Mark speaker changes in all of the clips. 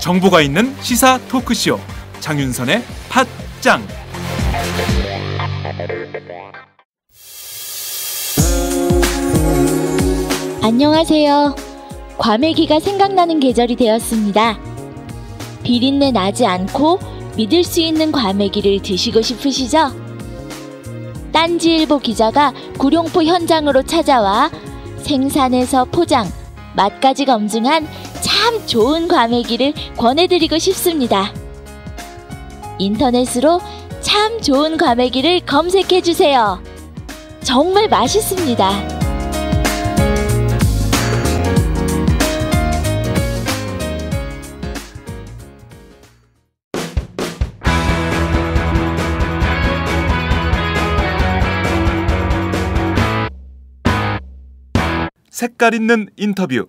Speaker 1: 정보가 있는 시사 토크쇼 장윤선의 팟짱
Speaker 2: 안녕하세요. 과메기가 생각나는 계절이 되었습니다. 비린내 나지 않고 믿을 수 있는 과메기를 드시고 싶으시죠? 딴지일보 기자가 구룡포 현장으로 찾아와 생산에서 포장, 맛까지 검증한 참 좋은 과메기를 권해드리고 싶습니다. 인터넷으로 참 좋은 과메기를 검색해주세요. 정말 맛있습니다.
Speaker 1: 색깔 있는 인터뷰.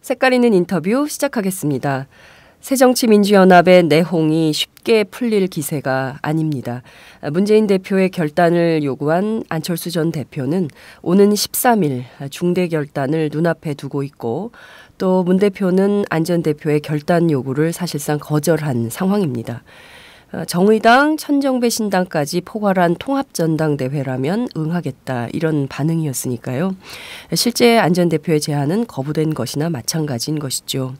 Speaker 3: 색깔 있는 인터뷰 시작하겠습니다. 새정치민주연합의 내홍이 쉽게 풀릴 기세가 아닙니다. 문재인 대표의 결단을 요구한 안철수 전 대표는 오는 13일 중대 결단을 눈앞에 두고 있고 또 문 대표는 안전 대표의 결단 요구를 사실상 거절한 상황입니다. 어, 정의당, 천정배 신당까지 포괄한 통합전당대회라면 응하겠다 이런 반응이었으니까요. 실제 안전 대표의 제안은 거부된 것이나 마찬가지인 것이죠.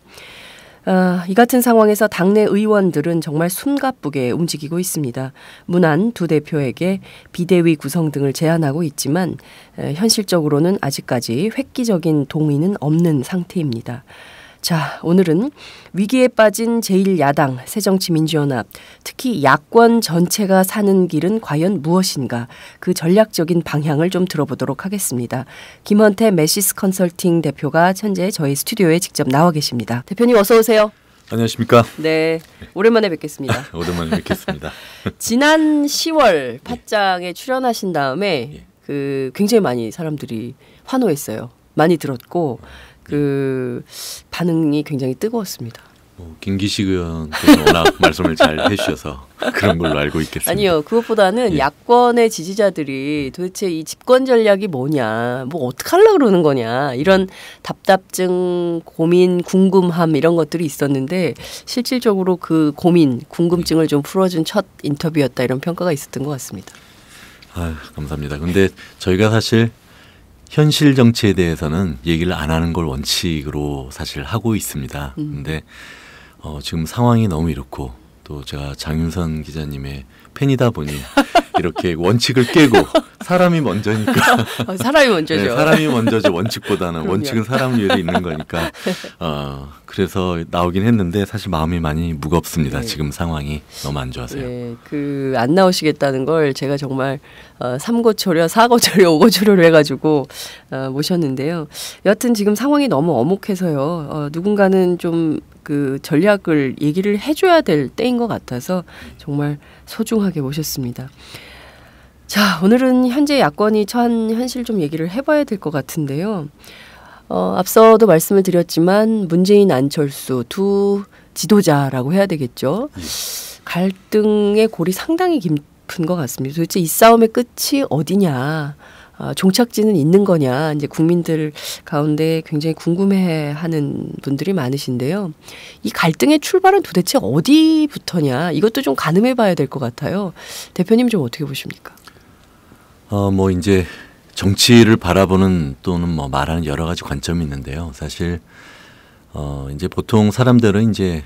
Speaker 3: 아, 이 같은 상황에서 당내 의원들은 정말 숨가쁘게 움직이고 있습니다. 문안 두 대표에게 비대위 구성 등을 제안하고 있지만 에, 어, 현실적으로는 아직까지 획기적인 동의는 없는 상태입니다. 자, 오늘은 위기에 빠진 제1야당, 새정치민주연합, 특히 야권 전체가 사는 길은 과연 무엇인가 그 전략적인 방향을 좀 들어보도록 하겠습니다. 김헌태 메시스 컨설팅 대표가 현재 저희 스튜디오에 직접 나와 계십니다. 대표님 어서 오세요. 안녕하십니까? 네. 오랜만에 뵙겠습니다.
Speaker 4: 오랜만에 뵙겠습니다.
Speaker 3: 지난 10월 팟장에 예. 출연하신 다음에 예. 그 굉장히 많이 사람들이 환호했어요. 많이 들었고 그 반응이 굉장히 뜨거웠습니다.
Speaker 4: 뭐 김기식 의원께서 워낙 말씀을 잘 해주셔서 그런 걸로 알고 있겠습니다.
Speaker 3: 아니요, 그것보다는 예. 야권의 지지자들이 도대체 이 집권 전략이 뭐냐, 뭐 어떻게 하려 그러는 거냐 이런 답답증, 고민, 궁금함 이런 것들이 있었는데 실질적으로 그 고민, 궁금증을 좀 풀어준 첫 인터뷰였다 이런 평가가 있었던 것 같습니다.
Speaker 4: 아, 감사합니다. 근데 저희가 사실 현실 정치에 대해서는 얘기를 안 하는 걸 원칙으로 사실 하고 있습니다. 음. 근데 어, 지금 상황이 너무 이렇고 또 제가 장윤선 기자님의 팬이다 보니 이렇게 원칙을 깨고 사람이 먼저니까 어, 사람이 먼저죠. 네, 사람이 먼저죠. 원칙보다는 그럼요. 원칙은 사람 위에 있는 거니까. 어, 그래서 나오긴 했는데 사실 마음이 많이 무겁습니다. 네. 지금 상황이 너무 안
Speaker 3: 좋아서요. 네, 그안 나오시겠다는 걸 제가 정말 어, 삼고초려, 사고초려, 오고초려를 해가지고 어, 모셨는데요. 여하튼 지금 상황이 너무 어묵해서요 어, 누군가는 좀그 전략을 얘기를 해줘야 될 때인 것 같아서 정말 소중하게 모셨습니다. 자, 오늘은 현재 야권이 처한 현실 좀 얘기를 해봐야 될 것 같은데요. 어, 앞서도 말씀을 드렸지만 문재인 안철수 두 지도자라고 해야 되겠죠. 갈등의 골이 상당히 깊은 것 같습니다. 도대체 이 싸움의 끝이 어디냐. 어, 종착지는 있는 거냐 이제 국민들 가운데 굉장히 궁금해하는 분들이 많으신데요. 이 갈등의 출발은 도대체 어디부터냐 이것도 좀 가늠해봐야 될 것 같아요. 대표님 좀 어떻게 보십니까?
Speaker 4: 어뭐 이제 정치를 바라보는 또는 뭐 말하는 여러 가지 관점이 있는데요. 사실 어 이제 보통 사람들은 이제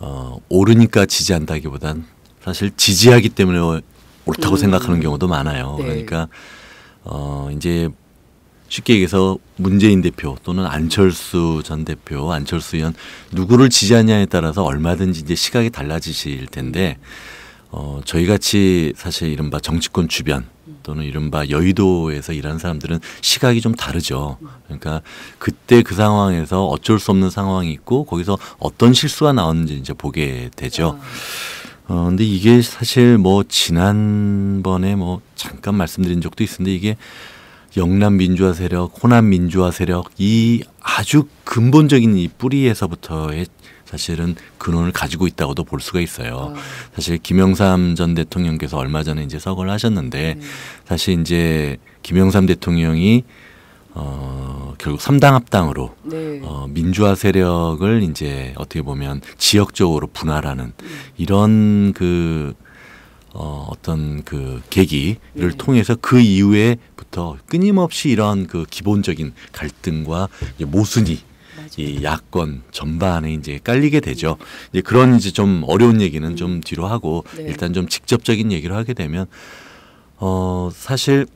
Speaker 4: 어 오르니까 지지한다기보단 사실 지지하기 때문에 옳다고 음. 생각하는 경우도 많아요. 네. 그러니까 어, 이제 쉽게 얘기해서 문재인 대표 또는 안철수 전 대표, 안철수 의원 누구를 지지하냐에 따라서 얼마든지 이제 시각이 달라지실 텐데 어, 저희 같이 사실 이른바 정치권 주변 또는 이른바 여의도에서 일하는 사람들은 시각이 좀 다르죠. 그러니까 그때 그 상황에서 어쩔 수 없는 상황이 있고 거기서 어떤 실수가 나왔는지 이제 보게 되죠. 아. 어, 근데 이게 사실 뭐 지난번에 뭐 잠깐 말씀드린 적도 있는데 이게 영남 민주화 세력, 호남 민주화 세력 이 아주 근본적인 이 뿌리에서부터의 사실은 근원을 가지고 있다고도 볼 수가 있어요. 아. 사실 김영삼 전 대통령께서 얼마 전에 이제 서거를 하셨는데 음. 사실 이제 김영삼 대통령이 어, 결국 삼당합당으로 네. 어, 민주화 세력을 이제 어떻게 보면 지역적으로 분할하는 음. 이런 그 어, 어떤 그 계기를 네. 통해서 그 이후에부터 끊임없이 이런 그 기본적인 갈등과 모순이 맞아요. 이 야권 전반에 이제 깔리게 되죠. 이제 그런 이제 좀 어려운 얘기는 음. 좀 뒤로 하고 네. 일단 좀 직접적인 얘기를 하게 되면 어 사실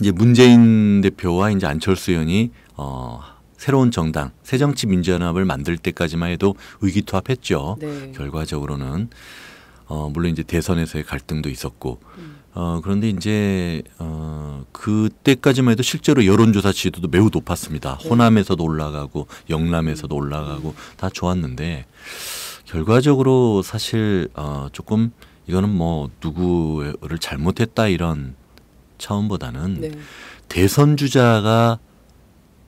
Speaker 4: 이제 문재인 대표와 이제 안철수 의원이 어 새로운 정당 새정치민주연합을 만들 때까지만 해도 의기투합했죠. 네. 결과적으로는 어 물론 이제 대선에서의 갈등도 있었고 어 그런데 이제 어 그때까지만 해도 실제로 여론조사 지지도도 매우 높았습니다. 네. 호남에서도 올라가고 영남에서도 음. 올라가고 다 좋았는데 결과적으로 사실 어 조금 이거는 뭐 누구를 잘못했다 이런 차원보다는 네. 대선 주자가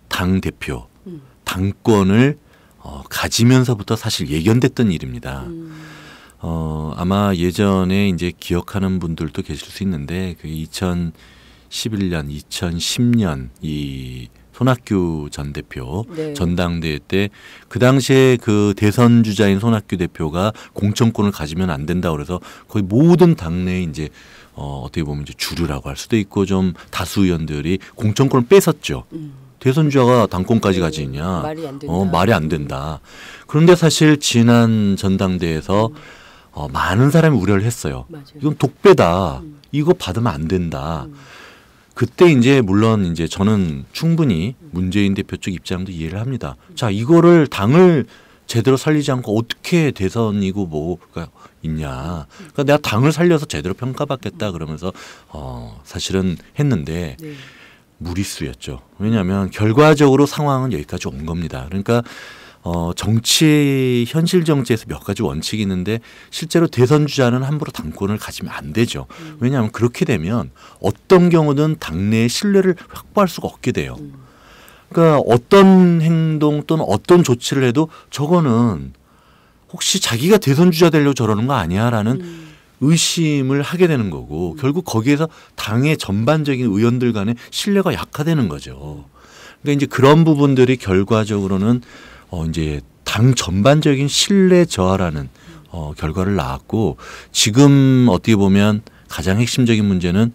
Speaker 4: 당 대표, 음. 당권을 어, 가지면서부터 사실 예견됐던 일입니다. 음. 어, 아마 예전에 이제 기억하는 분들도 계실 수 있는데 그 2011년, 2010년 이 손학규 전 대표 네. 전당대회 때 그 당시에 그 대선 주자인 손학규 대표가 공천권을 가지면 안 된다 그래서 거의 모든 당내 이제 어, 어떻게 보면 이제 주류라고 할 수도 있고 좀 다수 의원들이 공천권을 뺏었죠. 음. 대선주자가 당권까지 가지냐? 음, 말이 안 된다. 어, 말이 안 된다. 그런데 사실 지난 전당대회에서 음. 어, 많은 사람이 우려를 했어요. 맞아요. 이건 독배다. 음. 이거 받으면 안 된다. 그때 이제 물론 이제 저는 충분히 문재인 대표 측 입장도 이해를 합니다. 자, 이거를 당을 제대로 살리지 않고 어떻게 대선이고 뭐가 있냐. 그러니까 내가 당을 살려서 제대로 평가받겠다 그러면서 어 사실은 했는데 네. 무리수였죠. 왜냐하면 결과적으로 상황은 여기까지 온 겁니다. 그러니까 어, 정치 현실 정치에서 몇 가지 원칙이 있는데 실제로 대선 주자는 함부로 당권을 가지면 안 되죠. 음. 왜냐하면 그렇게 되면 어떤 경우든 당내의 신뢰를 확보할 수가 없게 돼요. 음. 그러니까 어떤 행동 또는 어떤 조치를 해도 저거는 혹시 자기가 대선 주자 되려고 저러는 거 아니야라는 음. 의심을 하게 되는 거고 음. 결국 거기에서 당의 전반적인 의원들 간의 신뢰가 약화되는 거죠. 그러니까 이제 그런 부분들이 결과적으로는 어 이제 당 전반적인 신뢰 저하라는 어 결과를 낳았고 지금 어떻게 보면 가장 핵심적인 문제는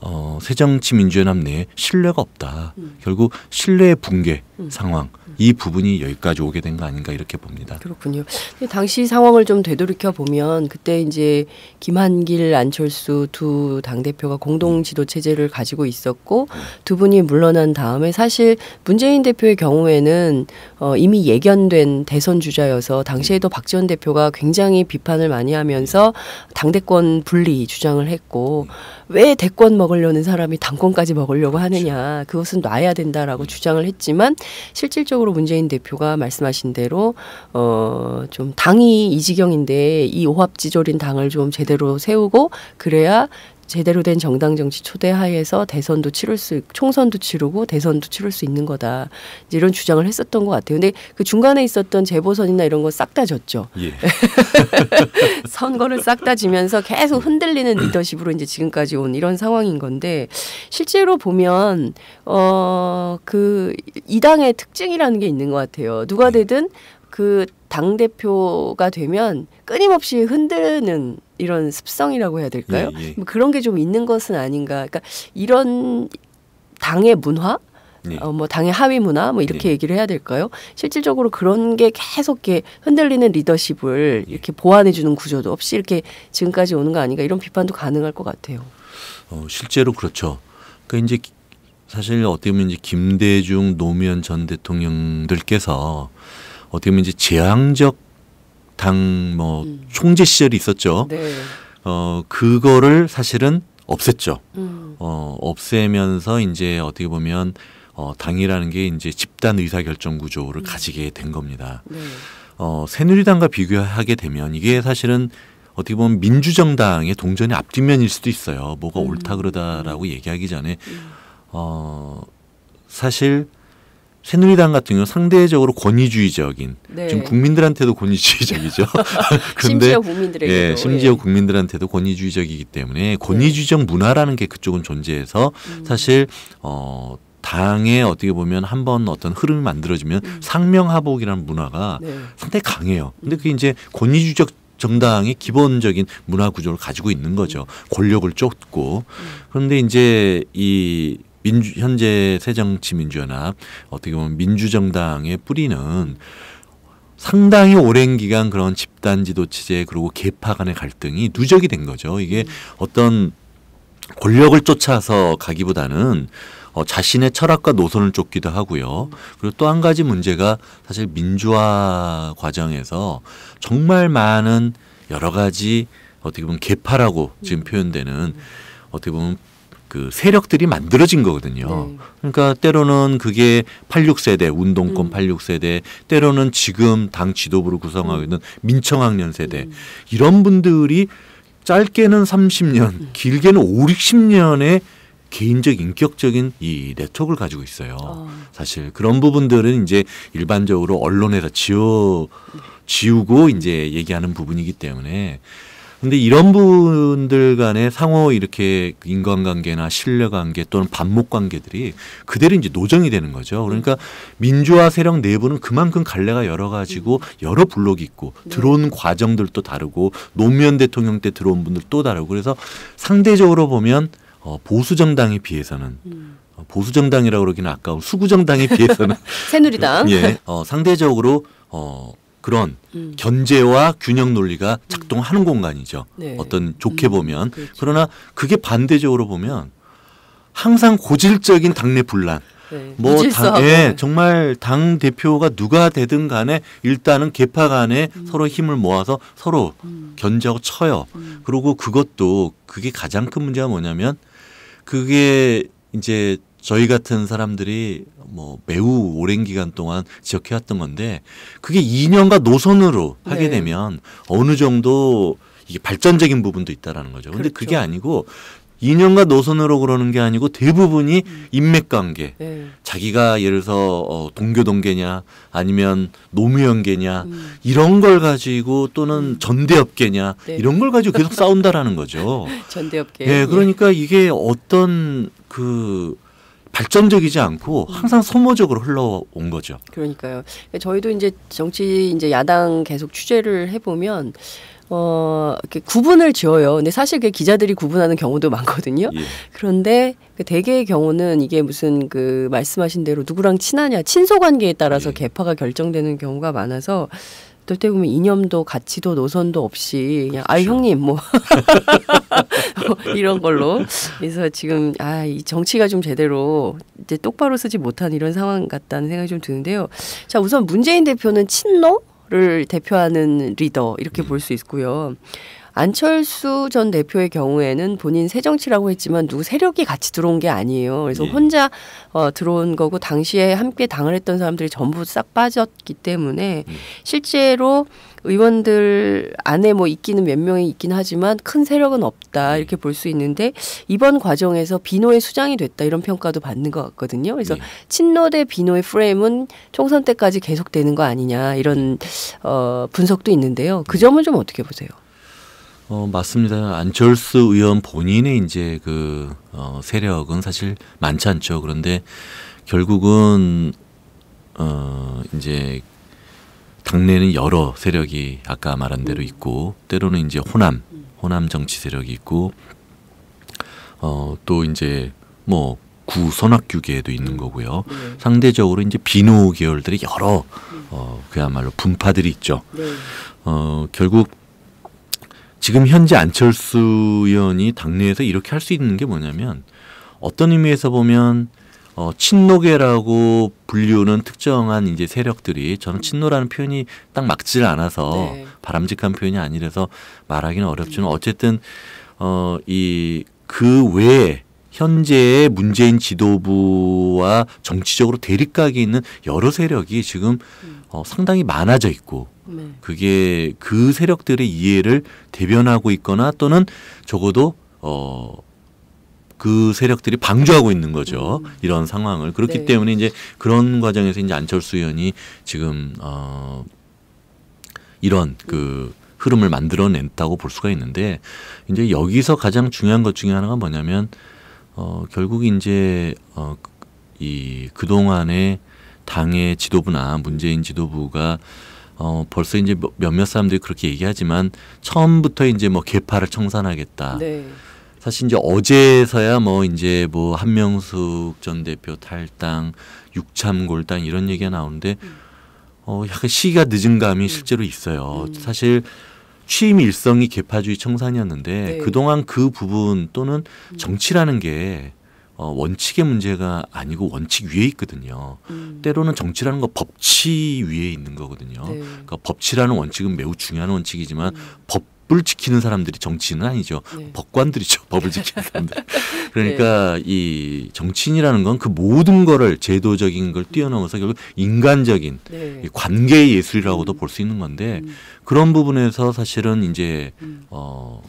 Speaker 4: 어, 새정치민주연합 내에 신뢰가 없다. 음. 결국 신뢰의 붕괴 음. 상황 이 부분이 여기까지 오게 된 거 아닌가 이렇게 봅니다. 그렇군요.
Speaker 3: 당시 상황을 좀 되돌이켜 보면 그때 이제 김한길 안철수 두 당 대표가 공동 음. 지도 체제를 가지고 있었고 두 분이 물러난 다음에 사실 문재인 대표의 경우에는 어, 이미 예견된 대선 주자여서 당시에도 음. 박지원 대표가 굉장히 비판을 많이 하면서 음. 당대권 분리 주장을 했고 왜 대권 먹으려는 사람이 당권까지 먹으려고 하느냐 그것은 놔야 된다라고 주장을 했지만 실질적으로 실질적으로 문재인 대표가 말씀하신 대로 어좀 당이 이 지경인데 이 오합지졸인 당을 좀 제대로 세우고 그래야 제대로 된 정당 정치 초대하에서 대선도 치를 수 총선도 치르고 대선도 치를 수 있는 거다 이제 이런 주장을 했었던 것 같아요. 근데 그 중간에 있었던 재보선이나 이런 거 싹 다 졌죠. 예. 선거를 싹 다 지면서 계속 흔들리는 리더십으로 이제 지금까지 온 이런 상황인 건데 실제로 보면 어그 이 당의 특징이라는 게 있는 것 같아요. 누가 예. 되든 그당 대표가 되면 끊임없이 흔드는 이런 습성이라고 해야 될까요? 예, 예. 뭐 그런 게 좀 있는 것은 아닌가. 그러니까 이런 당의 문화 네. 어, 뭐 당의 하위 문화 뭐 이렇게 네. 얘기를 해야 될까요? 실질적으로 그런 게 계속 이렇게 흔들리는 리더십을 네. 이렇게 보완해 주는 구조도 없이 이렇게 지금까지 오는 거 아닌가 이런 비판도 가능할 것 같아요.
Speaker 4: 어, 실제로 그렇죠. 그러니까 이제 사실 어떻게 보면 이제 김대중 노무현 전 대통령들께서 어떻게 보면 이제 재앙적 당뭐 음. 총재 시절이 있었죠. 네. 어 그거를 사실은 없앴죠. 음. 어 없애면서 이제 어떻게 보면 어 당이라는 게 이제 집단 의사 결정 구조를 음. 가지게 된 겁니다. 네. 어 새누리당과 비교하게 되면 이게 사실은 어떻게 보면 민주정당의 동전의 앞뒷면일 수도 있어요. 뭐가 옳다 음. 그러다라고 얘기하기 전에 음. 어 사실 새누리당 같은 경우 상대적으로 권위주의적인 네. 지금 국민들한테도 권위주의적이죠. 그런데 심지어 국민들에게 예, 심지어 예. 국민들한테도 권위주의적이기 때문에 네. 권위주의적 문화라는 게 그쪽은 존재해서 음. 사실 어 당에 어떻게 보면 한 번 어떤 흐름이 만들어지면 음. 상명하복이라는 문화가 네. 상당히 강해요. 근데 음. 그게 이제 권위주의적 정당의 기본적인 문화 구조를 가지고 있는 거죠. 권력을 쫓고. 음. 그런데 이제 이 민주, 현재 새정치민주연합 어떻게 보면 민주정당의 뿌리는 상당히 오랜 기간 그런 집단 지도 체제 그리고 계파 간의 갈등이 누적이 된 거죠. 이게 어떤 권력을 쫓아서 가기보다는 어, 자신의 철학과 노선을 쫓기도 하고요. 그리고 또 한 가지 문제가 사실 민주화 과정에서 정말 많은 여러 가지 어떻게 보면 계파라고 지금 음. 표현되는 어떻게 보면 그 세력들이 만들어진 거거든요. 네. 그러니까 때로는 그게 86세대 운동권 음. 86세대 때로는 지금 당 지도부를 구성하고 음. 있는 민청학년 세대 음. 이런 분들이 짧게는 30년 음. 길게는 5, 60년의 개인적 인격적인 이 네트워크를 가지고 있어요. 어. 사실 그런 부분들은 이제 일반적으로 언론에서 지워 네. 지우고 이제 얘기하는 부분이기 때문에 근데 이런 분들 간의 상호 이렇게 인간관계나 신뢰관계 또는 반목관계들이 그대로 이제 노정이 되는 거죠. 그러니까 민주화 세력 내부는 그만큼 갈래가 여러 가지고 여러 블록이 있고 네. 들어온 과정들도 다르고 노무현 대통령 때 들어온 분들 또 다르고 그래서 상대적으로 보면 어, 보수 정당에 비해서는 음. 어, 보수 정당이라고 그러기는 아까운 수구 정당에 비해서는
Speaker 3: 새누리당 예,
Speaker 4: 어, 상대적으로 어, 그런 음. 견제와 균형 논리가 작동하는 음. 공간이죠. 네. 어떤 좋게 음. 보면 그렇죠. 그러나 그게 반대적으로 보면 항상 고질적인 당내 분란.
Speaker 5: 네. 뭐 당, 예,
Speaker 4: 정말 당 대표가 누가 되든 간에 일단은 개파 간에 음. 서로 힘을 모아서 서로 음. 견제하고 쳐요. 음. 그리고 그것도 그게 가장 큰 문제가 뭐냐면 그게 이제 저희 같은 사람들이 뭐 매우 오랜 기간 동안 지적해왔던 건데 그게 이념과 노선으로 하게 네. 되면 어느 정도 이게 발전적인 부분도 있다라는 거죠. 그런데 그렇죠. 그게 아니고 이념과 노선으로 그러는 게 아니고 대부분이 음. 인맥관계. 네. 자기가 예를 들어서 어, 동교동계냐 아니면 노무현계냐 음. 이런 걸 가지고 또는 음. 전대업계냐 네. 이런 걸 가지고 계속 싸운다라는 거죠. 전대업계. 네, 예. 그러니까 이게 어떤 그 발전적이지 않고 항상 소모적으로 흘러온 거죠.
Speaker 3: 그러니까요. 저희도 이제 정치 이제 야당 계속 취재를 해보면 어, 이렇게 구분을 지어요. 근데 사실 그 기자들이 구분하는 경우도 많거든요. 예. 그런데 그 대개의 경우는 이게 무슨 그 말씀하신 대로 누구랑 친하냐, 친소 관계에 따라서 예. 개파가 결정되는 경우가 많아서 어떨 때 보면 이념도 가치도 노선도 없이 그냥 그렇죠. 아 형님 뭐 이런 걸로 그래서 지금 아 이 정치가 좀 제대로 이제 똑바로 쓰지 못한 이런 상황 같다는 생각이 좀 드는데요. 자 우선 문재인 대표는 친노를 대표하는 리더 이렇게 네. 볼수 있고요. 안철수 전 대표의 경우에는 본인 새정치라고 했지만 누구 세력이 같이 들어온 게 아니에요. 그래서 예. 혼자 어, 들어온 거고 당시에 함께 당을 했던 사람들이 전부 싹 빠졌기 때문에 음. 실제로 의원들 안에 뭐 있기는 몇 명이 있긴 하지만 큰 세력은 없다 음. 이렇게 볼 수 있는데 이번 과정에서 비노의 수장이 됐다 이런 평가도 받는 것 같거든요. 그래서 네. 친노 대 비노의 프레임은 총선 때까지 계속되는 거 아니냐 이런 어, 분석도 있는데요. 그 점은 좀 어떻게 보세요?
Speaker 4: 어, 맞습니다. 안철수 의원 본인의 이제 그 어, 세력은 사실 많지 않죠. 그런데 결국은 어, 이제 당내는 여러 세력이 아까 말한 대로 있고 때로는 이제 호남 호남 정치 세력이 있고 어, 또 이제 뭐 구선악규계에도 있는 거고요. 네. 상대적으로 이제 비노 계열들이 여러 어, 그야말로 분파들이 있죠. 네. 어, 결국 지금 현재 안철수 의원이 당내에서 이렇게 할 수 있는 게 뭐냐면 어떤 의미에서 보면 어, 친노계라고 분류는 특정한 이제 세력들이 저는 친노라는 표현이 딱 맞질 않아서 네. 바람직한 표현이 아니라서 말하기는 어렵지만 어쨌든 어, 이그 외에 현재의 문재인 지도부와 정치적으로 대립각이 있는 여러 세력이 지금 음. 어, 상당히 많아져 있고 네. 그게 그 세력들의 이해를 대변하고 있거나 또는 적어도 어, 그 세력들이 방조하고 있는 거죠. 음. 이런 상황을 그렇기 네. 때문에 이제 그런 과정에서 이제 안철수 의원이 지금 어, 이런 그 흐름을 만들어냈다고 볼 수가 있는데 이제 여기서 가장 중요한 것 중에 하나가 뭐냐면 어, 결국 이제 어, 이 그동안에 당의 지도부나 문재인 지도부가 어, 벌써 이제 몇몇 사람들이 그렇게 얘기하지만 처음부터 이제 뭐 개파를 청산하겠다. 네. 사실 이제 어제서야 뭐 이제 뭐 한명숙 전 대표 탈당, 육참골당 이런 얘기가 나오는데 음. 어 약간 시기가 늦은 감이 음. 실제로 있어요. 음. 사실 취임 일성이 개파주의 청산이었는데 네. 그동안 그 부분 또는 음. 정치라는 게 어, 원칙의 문제가 아니고 원칙 위에 있거든요. 음. 때로는 정치라는 거 법치 위에 있는 거거든요. 네. 그러니까 법치라는 원칙은 매우 중요한 원칙이지만 음. 법 법을 지키는 사람들이 정치인은 아니죠. 네. 법관들이죠. 법을 지키는 사람들. 그러니까 네. 이 정치인이라는 건 그 모든 거를 제도적인 걸 뛰어넘어서 결국 인간적인 네. 관계의 예술이라고도 음. 볼수 있는 건데 음. 그런 부분에서 사실은 이제 음. 어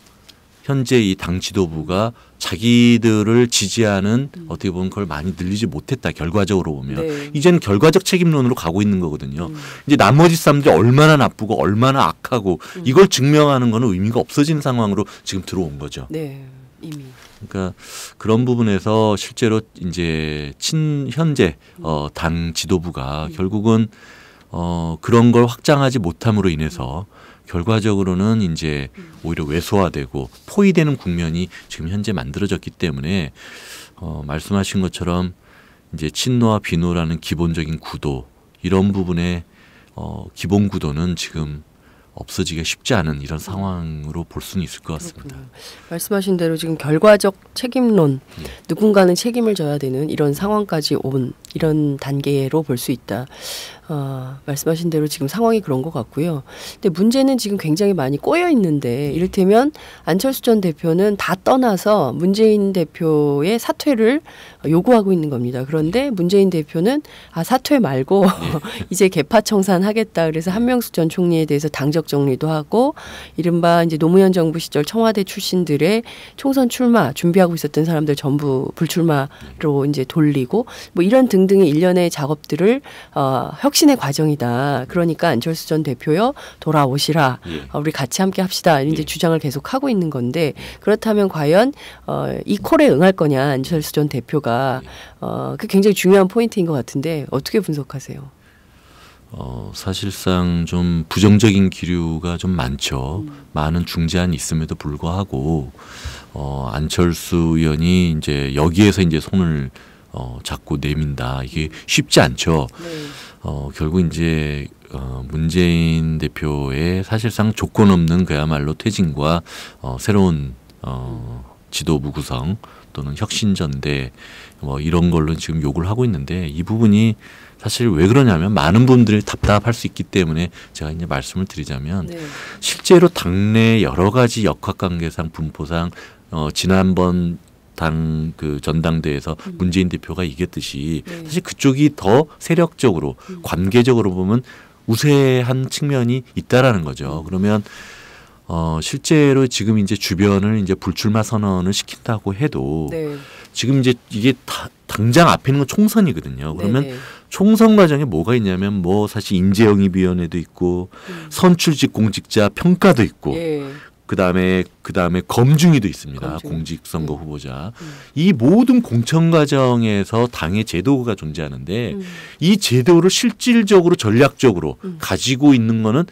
Speaker 4: 현재 이 당 지도부가 자기들을 지지하는 음. 어떻게 보면 그걸 많이 늘리지 못했다 결과적으로 보면 네. 이젠 결과적 책임론으로 가고 있는 거거든요 음. 이제 나머지 사람들이 얼마나 나쁘고 얼마나 악하고 음. 이걸 증명하는 거는 의미가 없어진 상황으로 지금 들어온 거죠
Speaker 3: 네 이미
Speaker 4: 그러니까 그런 부분에서 실제로 이제 친 현재 음. 어, 당 지도부가 음. 결국은 어, 그런 걸 확장하지 못함으로 인해서 음. 결과적으로는 이제 음. 오히려 왜소화되고 포위되는 국면이 지금 현재 만들어졌기 때문에 어, 말씀하신 것처럼 이제 친노와 비노라는 기본적인 구도 이런 부분에 어, 기본 구도는 지금 없어지기가 쉽지 않은 이런 상황으로 볼 수는 있을 것 같습니다. 그렇군요.
Speaker 3: 말씀하신 대로 지금 결과적 책임론, 네. 누군가는 책임을 져야 되는 이런 상황까지 온 이런 단계로 볼 수 있다. 아, 말씀하신 대로 지금 상황이 그런 것 같고요. 근데 문제는 지금 굉장히 많이 꼬여 있는데 네. 이를테면 안철수 전 대표는 다 떠나서 문재인 대표의 사퇴를 요구하고 있는 겁니다. 그런데 네. 문재인 대표는 아, 사퇴 말고 네. 이제 개파 청산하겠다. 그래서 한명숙 전 총리에 대해서 당적 정리도 하고 이른바 이제 노무현 정부 시절 청와대 출신들의 총선 출마 준비하고 있었던 사람들 전부 불출마로 이제 돌리고 뭐 이런 등등의 일련의 작업들을 어, 혁신 혁신의 과정이다. 그러니까 안철수 전 대표요 돌아오시라. 예. 어, 우리 같이 함께 합시다. 이제 예. 주장을 계속 하고 있는 건데 그렇다면 과연 어, 이 콜에 응할 거냐 안철수 전 대표가 예. 어, 그 굉장히 중요한 포인트인 것 같은데 어떻게 분석하세요?
Speaker 4: 어, 사실상 좀 부정적인 기류가 좀 많죠. 음. 많은 중재안이 있음에도 불구하고, 어, 안철수 의원이 이제 여기에서 이제 손을 어, 잡고 내민다. 이게 쉽지 않죠. 네. 어, 결국 이제 어, 문재인 대표의 사실상 조건 없는 그야말로 퇴진과 어, 새로운 어, 지도부 구성 또는 혁신전대 뭐 이런 걸로 지금 욕을 하고 있는데 이 부분이 사실 왜 그러냐면 많은 분들이 답답할 수 있기 때문에 제가 이제 말씀을 드리자면 네. 실제로 당내 여러 가지 역학관계상 분포상 어, 지난번 당그 전당대회에서 음. 문재인 대표가 이겼듯이 네. 사실 그쪽이 더 세력적으로 음. 관계적으로 보면 우세한 측면이 있다라는 거죠. 음. 그러면 어 실제로 지금 이제 주변을 이제 불출마 선언을 시킨다고 해도 네. 지금 이제 이게 다, 당장 앞에 있는 건 총선이거든요. 그러면 네네. 네. 총선 과정에 뭐가 있냐면 뭐 사실 인재영입위원회도 있고 음. 선출직 공직자 평가도 있고 예. 그다음에 그다음에 검증이도 있습니다. 검증. 공직선거 네. 후보자. 음. 이 모든 공천 과정에서 당의 제도가 존재하는데 음. 이 제도를 실질적으로 전략적으로 음. 가지고 있는 거는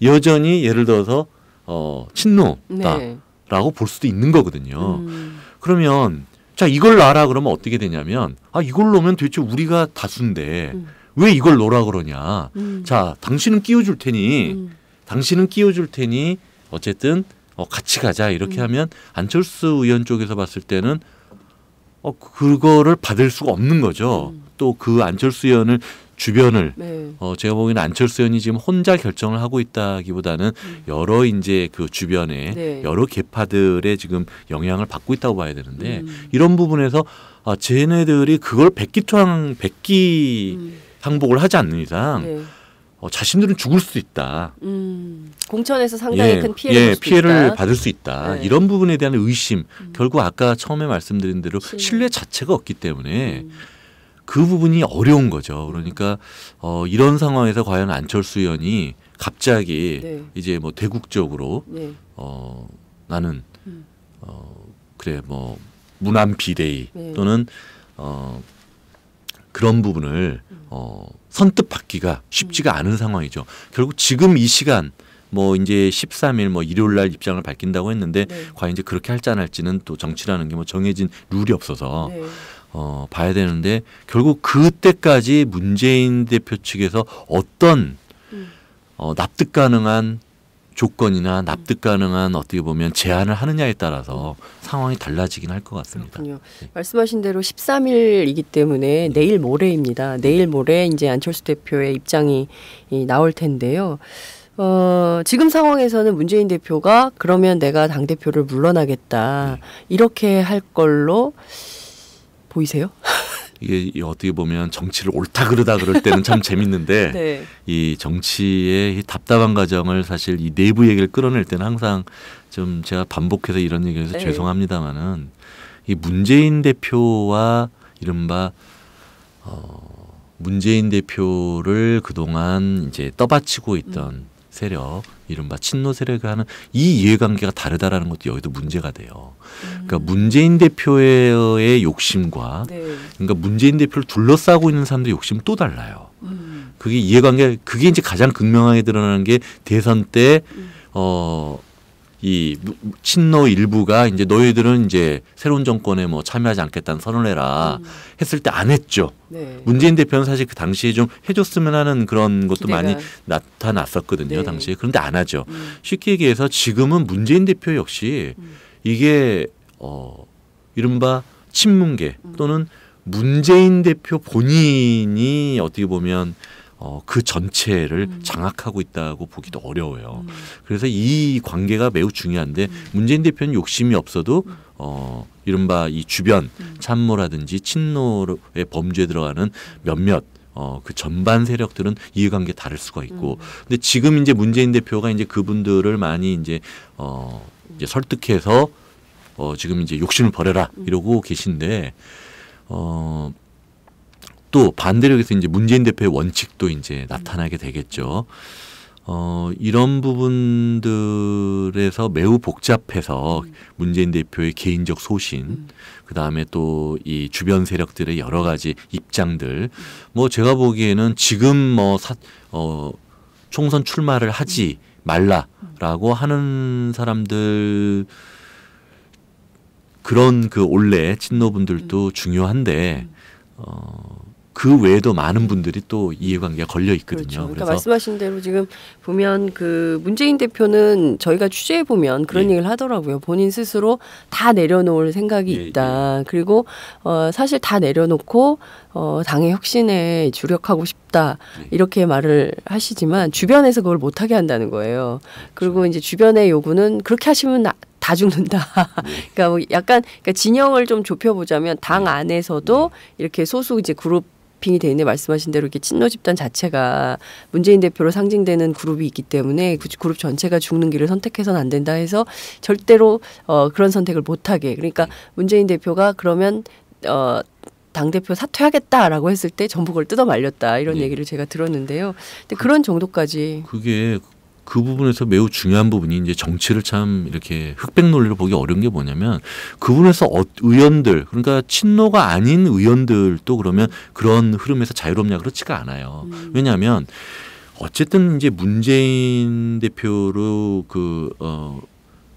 Speaker 4: 여전히 예를 들어서 어 친노다라고 네. 볼 수도 있는 거거든요. 음. 그러면 자 이걸 알아 그러면 어떻게 되냐면 아 이걸 놓으면 대체 우리가 다수인데 음. 왜 이걸 놓으라 그러냐. 음. 자 당신은 끼워줄 테니 당신은 끼워줄 테니 어쨌든 어, 같이 가자 이렇게 음. 하면 안철수 의원 쪽에서 봤을 때는 어, 그거를 받을 수가 없는 거죠. 음. 또그 안철수 의원을 주변을 네. 어, 제가 보기에는 안철수 의원이 지금 혼자 결정을 하고 있다기보다는 음. 여러 이제 그 주변에 네. 여러 계파들의 지금 영향을 받고 있다고 봐야 되는데 음. 이런 부분에서 아, 쟤네들이 그걸 백기투항 백기 음. 항복을 하지 않는 이상. 네. 어, 자신들은 죽을 수도 있다.
Speaker 3: 음, 공천에서 상당히 예, 큰 피해를, 예, 피해를 있다. 받을
Speaker 4: 수 있다. 네. 이런 부분에 대한 의심. 음. 결국 아까 처음에 말씀드린 대로 실... 신뢰 자체가 없기 때문에 음. 그 부분이 어려운 거죠. 그러니까 어, 이런 상황에서 과연 안철수 의원이 갑자기 네. 이제 뭐 대국적으로 네. 어, 나는 음. 어, 그래 뭐 문안 비대위 네. 또는 어, 그런 부분을 어, 선뜻 받기가 쉽지가 음. 않은 상황이죠. 결국 지금 이 시간 뭐 이제 13일 뭐 일요일 날 입장을 밝힌다고 했는데 네. 과연 이제 그렇게 할지 안 할지는 또 정치라는 게 뭐 정해진 룰이 없어서 네. 어, 봐야 되는데 결국 그때까지 문재인 대표 측에서 어떤 음. 어, 납득 가능한 조건이나 납득 가능한 어떻게 보면 제한을 하느냐에 따라서 상황이 달라지긴 할 것 같습니다.
Speaker 3: 그렇군요. 네. 말씀하신 대로 13일이기 때문에 음. 내일 모레입니다. 내일 모레 이제 안철수 대표의 입장이 나올 텐데요. 어, 지금 상황에서는 문재인 대표가 그러면 내가 당 대표를 물러나겠다 음. 이렇게 할 걸로 보이세요?
Speaker 4: 이게 어떻게 보면 정치를 옳다 그러다 그럴 때는 참 재밌는데 네. 이 정치의 이 답답한 과정을 사실 이 내부 얘기를 끌어낼 때는 항상 좀 제가 반복해서 이런 얘기해서 를 네. 죄송합니다만은 이 문재인 대표와 이른바 어 문재인 대표를 그동안 이제 떠받치고 있던 음. 세력, 이른바 친노 세력이 하는 이 이해관계가 다르다라는 것도 여기도 문제가 돼요. 그러니까 음. 문재인 대표의 욕심과 네. 그러니까 문재인 대표를 둘러싸고 있는 사람들의 욕심 은또 달라요. 음. 그게 이해관계, 그게 이제 가장 극명하게 드러나는 게 대선 때 음. 어. 이 친노 일부가 이제 너희들은 이제 새로운 정권에 뭐 참여하지 않겠다는 선언을 해라 음. 했을 때 안 했죠. 네. 문재인 대표는 사실 그 당시에 좀 해줬으면 하는 그런 것도 기대가. 많이 나타났었거든요. 네. 당시에 그런데 안 하죠. 음. 쉽게 얘기해서 지금은 문재인 대표 역시 음. 이게 어 이른바 친문계 음. 또는 문재인 대표 본인이 어떻게 보면 어, 그 전체를 음. 장악하고 있다고 보기도 음. 어려워요. 음. 그래서 이 관계가 매우 중요한데 문재인 대표는 욕심이 없어도 어, 이른바 이 주변 참모라든지 친노의 범죄에 들어가는 몇몇 어, 그 전반 세력들은 이해관계 다를 수가 있고 근데 지금 이제 문재인 대표가 이제 그분들을 많이 이제 어, 이제 설득해서 어, 지금 이제 욕심을 버려라 이러고 계신데 어, 또 반대로 여기서 이제 문재인 대표의 원칙도 이제 나타나게 되겠죠. 어, 이런 부분들에서 매우 복잡해서 음. 문재인 대표의 개인적 소신, 음. 그 다음에 또 이 주변 세력들의 여러 가지 입장들, 음. 뭐 제가 보기에는 지금 뭐 사, 어, 총선 출마를 하지 말라라고 하는 사람들 그런 그 원래 친노분들도 중요한데, 어, 그 외에도 많은 분들이 또 이해관계가 걸려 있거든요. 그렇죠. 그러니까
Speaker 3: 말씀하신 대로 지금 보면 그 문재인 대표는 저희가 취재해 보면 그런 예. 얘기를 하더라고요. 본인 스스로 다 내려놓을 생각이 예. 있다. 예. 그리고 어 사실 다 내려놓고 어 당의 혁신에 주력하고 싶다. 예. 이렇게 말을 하시지만 주변에서 그걸 못 하게 한다는 거예요. 그렇죠. 그리고 그렇죠. 이제 주변의 요구는 그렇게 하시면 나, 다 죽는다. 예. 그러니까 뭐 약간 그러니까 진영을 좀 좁혀보자면 당 예. 안에서도 이렇게 소수 이제 그룹 맵핑이 돼 있는데 말씀하신 대로 이렇게 친노 집단 자체가 문재인 대표로 상징되는 그룹이 있기 때문에 그 그룹 전체가 죽는 길을 선택해서는 안 된다 해서 절대로 어, 그런 선택을 못하게 그러니까 네. 문재인 대표가 그러면 어, 당대표 사퇴하겠다라고 했을 때 전북을 뜯어 말렸다 이런 네. 얘기를 제가 들었는데요. 근데 그 그런 정도까지
Speaker 4: 그게 그 부분에서 매우 중요한 부분이 이제 정치를 참 이렇게 흑백 논리로 보기 어려운 게 뭐냐면 그분에서 어, 의원들 그러니까 친노가 아닌 의원들도 그러면 그런 흐름에서 자유롭냐 그렇지가 않아요. 음. 왜냐하면 어쨌든 이제 문재인 대표로 그 어.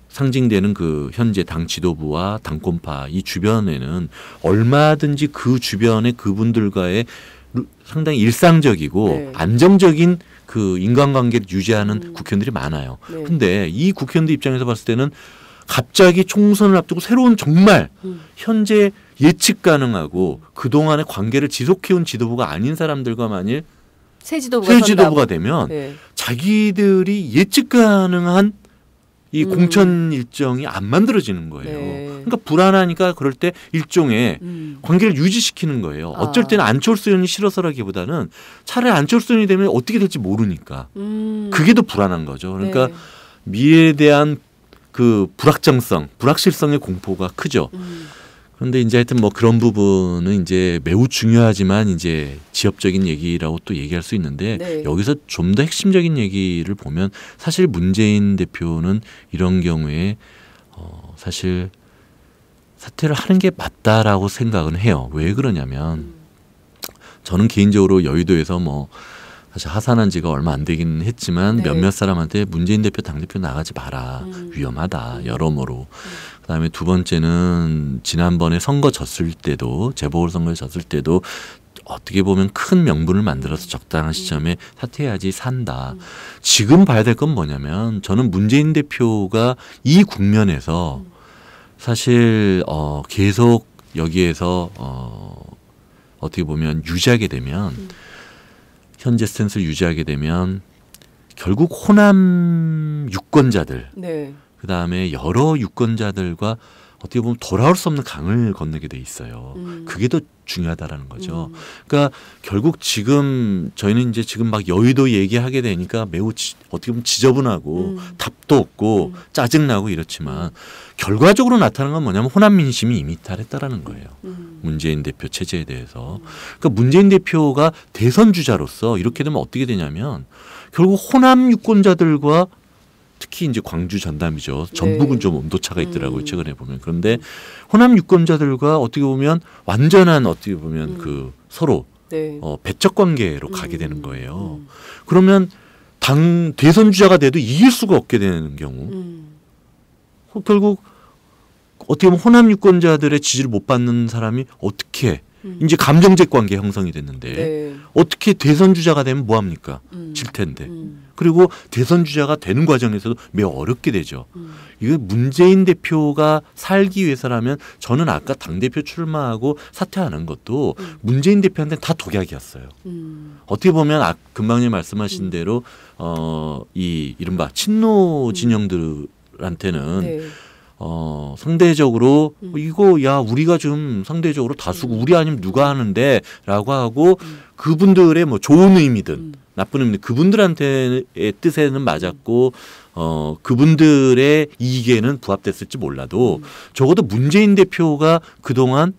Speaker 4: 상징되는 그 현재 당 지도부와 당권파 이 주변에는 얼마든지 그 주변의 그분들과의 상당히 일상적이고 네. 안정적인 그 인간관계를 유지하는 음. 국회의원들이 많아요. 네. 근데 이 국회의원들 입장에서 봤을 때는 갑자기 총선을 앞두고 새로운 정말 음. 현재 예측 가능하고 그동안의 관계를 지속해온 지도부가 아닌 사람들과 만일 새 지도부가, 새 지도부가 되면 네. 자기들이 예측 가능한 이 음. 공천 일정이 안 만들어지는 거예요. 네. 그러니까 불안하니까 그럴 때 일종의 음. 관계를 유지시키는 거예요. 어쩔 때는 아. 안철수 의원이 싫어서라기보다는 차라리 안철수 의원이 되면 어떻게 될지 모르니까 음. 그게 더 불안한 거죠. 그러니까 네. 미에 대한 그 불확정성, 불확실성의 공포가 크죠. 음. 그런데 이제 하여튼 뭐 그런 부분은 이제 매우 중요하지만 이제 지엽적인 얘기라고 또 얘기할 수 있는데 네. 여기서 좀 더 핵심적인 얘기를 보면 사실 문재인 대표는 이런 경우에 어 사실 사퇴를 하는 게 맞다라고 생각은 해요. 왜 그러냐면 음. 저는 개인적으로 여의도에서 뭐 사실 하산한 지가 얼마 안 되긴 했지만 네. 몇몇 사람한테 문재인 대표 당대표 나가지 마라 음. 위험하다 음. 여러모로 음. 그다음에 두 번째는 지난번에 선거 졌을 때도 재보궐선거에 졌을 때도 어떻게 보면 큰 명분을 만들어서 적당한 음. 시점에 사퇴해야지 산다. 음. 지금 봐야 될 건 뭐냐면 저는 문재인 대표가 이 국면에서 사실 어 계속 여기에서 어 어떻게 보면 유지하게 되면 현재 스탠스를 유지하게 되면 결국 호남 유권자들 네. 그 다음에 여러 유권자들과 어떻게 보면 돌아올 수 없는 강을 건너게 돼 있어요. 음. 그게 더 중요하다라는 거죠. 음. 그러니까 결국 지금 저희는 이제 지금 막 여의도 얘기하게 되니까 매우 지, 어떻게 보면 지저분하고 음. 답도 없고 음. 짜증나고 이렇지만 결과적으로 나타난 건 뭐냐면 호남 민심이 이미 탈했다라는 거예요. 음. 음. 문재인 대표 체제에 대해서. 그러니까 문재인 대표가 대선 주자로서 이렇게 되면 어떻게 되냐면 결국 호남 유권자들과 특히 이제 광주 전담이죠. 전북은 네. 좀 온도차가 있더라고요. 음. 최근에 보면. 그런데 호남 유권자들과 어떻게 보면 완전한 어떻게 보면 음. 그 서로 네. 어, 배척 관계로 가게 되는 음. 거예요. 음. 그러면 당 대선 주자가 돼도 이길 수가 없게 되는 경우 음. 결국 어떻게 보면 호남 유권자들의 지지를 못 받는 사람이 어떻게 음. 이제 감정적 관계 형성이 됐는데 네. 어떻게 대선 주자가 되면 뭐 합니까? 음. 질 텐데. 음. 그리고 대선 주자가 되는 과정에서도 매우 어렵게 되죠. 음. 이게 문재인 대표가 살기 위해서라면 저는 아까 당 대표 출마하고 사퇴하는 것도 음. 문재인 대표한테 다 독약이었어요. 음. 어떻게 보면 아, 금방님 말씀하신 대로 어이 이른바 친노 진영들한테는 네. 어, 상대적으로 음. 어, 이거 야 우리가 좀 상대적으로 다수고 음. 우리 아니면 누가 하는데라고 하고 음. 그분들의 뭐 좋은 의미든 음. 나쁜 의미든 그분들한테의 뜻에는 음. 맞았고 어 그분들의 이익에는 부합됐을지 몰라도 음. 적어도 문재인 대표가 그동안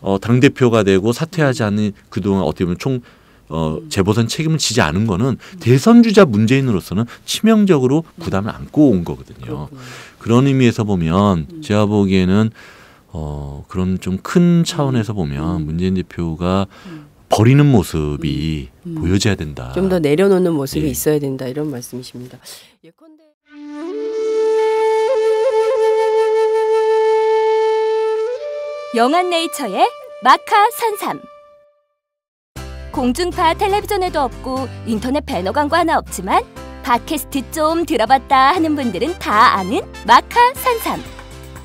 Speaker 4: 어당 대표가 되고 사퇴하지 않은 그동안 어떻게 보면 총 어, 재보선 책임을 지지 않은 거는 대선 주자 문재인으로서는 치명적으로 부담을 안고 온
Speaker 5: 거거든요.
Speaker 4: 그런 의미에서 보면 제가 보기에는 어, 그런 좀 큰 차원에서 음. 보면 음. 문재인 대표가 음. 버리는 모습이 보여져야 된다. 좀
Speaker 3: 더 내려놓는 모습이 예. 있어야 된다 이런 말씀이십니다. 예컨대
Speaker 2: 영한 네이처의 마카 산삼. 공중파 텔레비전에도 없고 인터넷 배너 광고 하나 없지만 팟캐스트 좀 들어봤다 하는 분들은 다 아는 마카 산삼.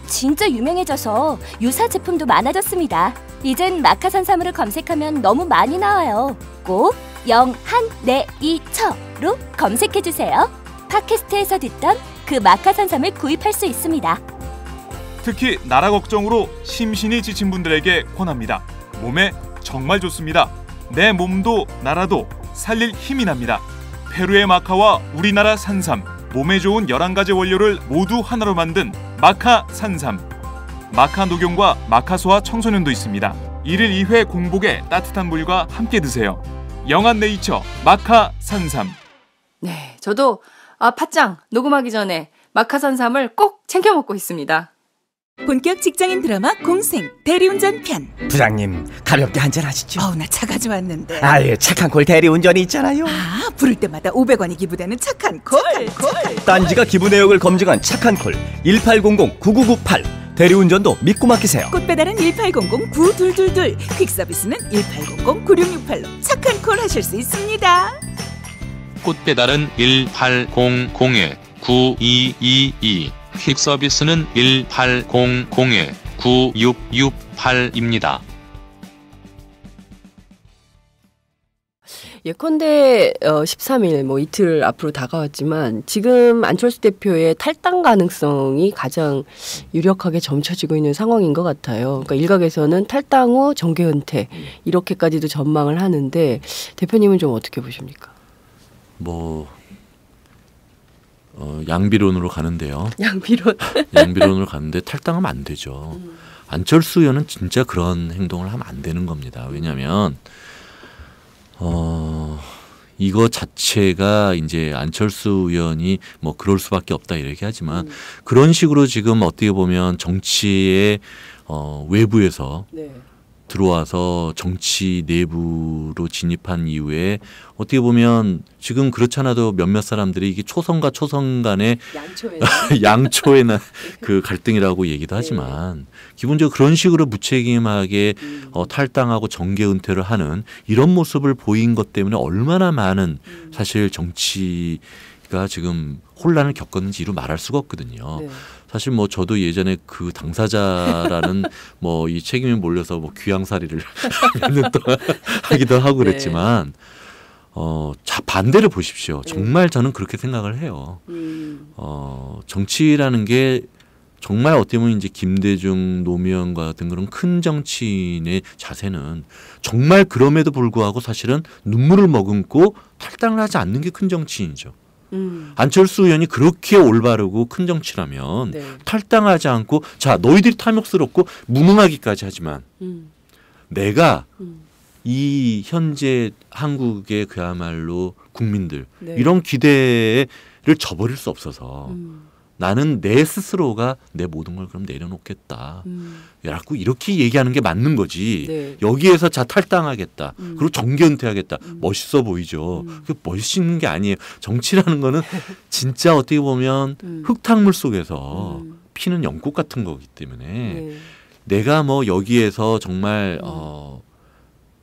Speaker 2: 진짜 유명해져서 유사 제품도 많아졌습니다. 이젠 마카 산삼으로 검색하면 너무 많이 나와요. 꼭 영한네이처로 검색해주세요. 팟캐스트에서 듣던 그 마카 산삼을 구입할 수 있습니다.
Speaker 1: 특히 나라 걱정으로 심신이 지친 분들에게 권합니다. 몸에 정말 좋습니다. 내 몸도 나라도 살릴 힘이 납니다. 페루의 마카와 우리나라 산삼, 몸에 좋은 11가지 원료를 모두 하나로 만든 마카 산삼. 마카 녹용과 마카소와 청소년도 있습니다. 1일 2회 공복에 따뜻한 물과 함께 드세요. 영한 네이처 마카 산삼.
Speaker 3: 네, 저도 아, 팥장 녹음하기 전에 마카 산삼을 꼭 챙겨 먹고 있습니다. 본격 직장인 드라마 공생 대리운전
Speaker 6: 편
Speaker 1: 부장님 가볍게 한잔 하시죠
Speaker 6: 어우 나차 가져왔는데 아예
Speaker 1: 착한 콜 대리운전이
Speaker 6: 있잖아요 아 부를 때마다 500원이 기부되는 착한 콜, 콜. 착한
Speaker 1: 콜. 딴지가 기부 내역을 검증한 착한 콜1800-9998 대리운전도 믿고 맡기세요
Speaker 6: 꽃배달은 1800-9222 퀵서비스는 1800-9668로 착한 콜 하실 수 있습니다
Speaker 4: 꽃배달은 1800-9222퀵 서비스는 1800-9668입니다.
Speaker 3: 예컨대 13일 어, 뭐 이틀 앞으로 다가왔지만 지금 안철수 대표의 탈당 가능성이 가장 유력하게 점쳐지고 있는 상황인 것 같아요. 그러니까 일각에서는 탈당 후 정계 은퇴 이렇게까지도 전망을 하는데 대표님은 좀 어떻게 보십니까?
Speaker 4: 뭐 어, 양비론으로 가는데요. 양비론. 양비론으로 가는데 탈당하면 안 되죠. 음. 안철수 의원은 진짜 그런 행동을 하면 안 되는 겁니다. 왜냐하면 어, 이거 자체가 이제 안철수 의원이 뭐 그럴 수밖에 없다 이렇게 하지만 음. 그런 식으로 지금 어떻게 보면 정치의 어, 외부에서 네. 들어와서 정치 내부로 진입한 이후에 어떻게 보면 지금 그렇잖아도 몇몇 사람들이 이게 초성과 초성 간의 양초에 는그 갈등이라고 얘기도 네. 하지만 기본적으로 그런 식으로 무책임하게 음. 어, 탈당하고 정계 은퇴를 하는 이런 모습을 보인 것 때문에 얼마나 많은 음. 사실 정치가 지금 혼란을 겪었는지 이루 말할 수가 없거든요. 네. 사실 뭐 저도 예전에 그 당사자라는 뭐 이책임을 몰려서 뭐 귀양살이를 몇년 동안 하기도 하고 네. 그랬지만 어, 자, 반대를 보십시오. 네. 정말 저는 그렇게 생각을 해요. 음. 어, 정치라는 게 정말 어떻게 보면 이제 김대중, 노무현 같은 그런 큰 정치인의 자세는 정말 그럼에도 불구하고 사실은 눈물을 머금고 탈당을 하지 않는 게 큰 정치인이죠. 음. 안철수 의원이 그렇게 올바르고 큰 정치라면 네. 탈당하지 않고 자 너희들이 탐욕스럽고 무능하기까지 하지만 음. 내가 음. 이 현재 한국의 그야말로 국민들 네. 이런 기대를 저버릴 수 없어서 음. 나는 내 스스로가 내 모든 걸 그럼 내려놓겠다. 음. 라고 이렇게 얘기하는 게 맞는 거지. 네. 여기에서 자 탈당하겠다. 음. 그리고 정견퇴하겠다. 음. 멋있어 보이죠. 음. 그 멋있는 게 아니에요. 정치라는 거는 진짜 어떻게 보면 음. 흙탕물 속에서 음. 피는 연꽃 같은 거기 때문에 네. 내가 뭐 여기에서 정말 어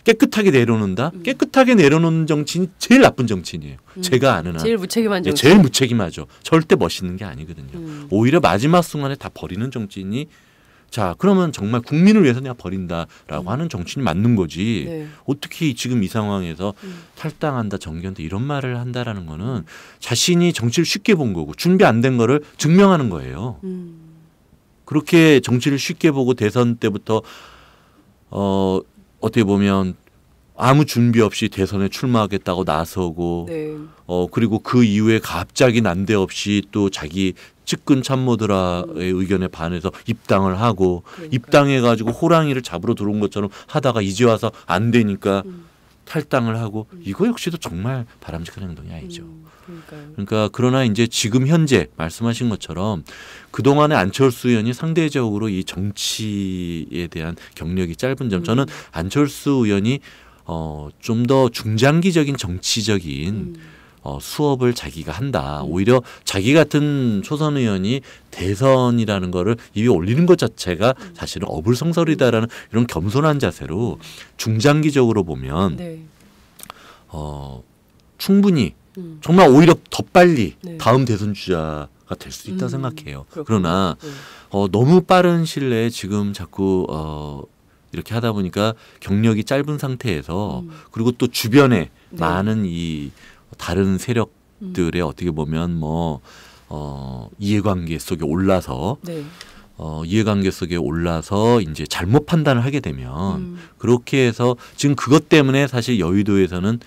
Speaker 4: 깨끗하게 내려놓는다. 음. 깨끗하게 내려놓는 정치인 제일 나쁜 정치인이에요. 음. 제가 아는 한. 제일
Speaker 3: 무책임한 예, 정치 네, 제일
Speaker 4: 무책임하죠. 절대 멋있는 게 아니거든요. 음. 오히려 마지막 순간에 다 버리는 정치인이 자 그러면 정말 국민을 위해서 내가 버린다라고 음. 하는 정치인이 맞는 거지. 네. 어떻게 지금 이 상황에서 음. 탈당한다, 정견한다 이런 말을 한다라는 거는 자신이 정치를 쉽게 본 거고 준비 안 된 거를 증명하는 거예요. 음. 그렇게 정치를 쉽게 보고 대선 때부터 어 어떻게 보면 아무 준비 없이 대선에 출마하겠다고 나서고 네. 어 그리고 그 이후에 갑자기 난데없이 또 자기 측근 참모들의 음. 의견에 반해서 입당을 하고 그러니까요. 입당해 가지고 호랑이를 잡으러 들어온 것처럼 하다가 이제 와서 안 되니까 음. 탈당을 하고 음. 이거 역시도 정말 바람직한 행동이 아니죠. 음. 그러니까그러나 그러니까 이제 지금 현재 말씀하신 것처럼 그동안에 안철수 의원이 상대적으로 이 정치에 대한 경력이 짧은 점 저는 음. 안철수 의원이 어, 좀 더 중장기적인 정치적인 음. 어, 수업을 자기가 한다. 음. 오히려 자기 같은 초선 의원이 대선이라는 거를 입에 올리는 것 자체가 사실은 어불성설이다라는 이런 겸손한 자세로 중장기적으로 보면 네. 어, 충분히 음. 정말 오히려 더 빨리 네. 다음 대선 주자 가될 수 있다 고 음, 생각해요. 그렇군요. 그러나 네. 어, 너무 빠른 실내에 지금 자꾸 어, 이렇게 하다 보니까 경력이 짧은 상태에서 음. 그리고 또 주변에 네. 많은 이 다른 세력들의 음. 어떻게 보면 뭐 어, 이해관계 속에 올라서 네. 어, 이해관계 속에 올라서 이제 잘못 판단을 하게 되면 음. 그렇게 해서 지금 그것 때문에 사실 여의도에서는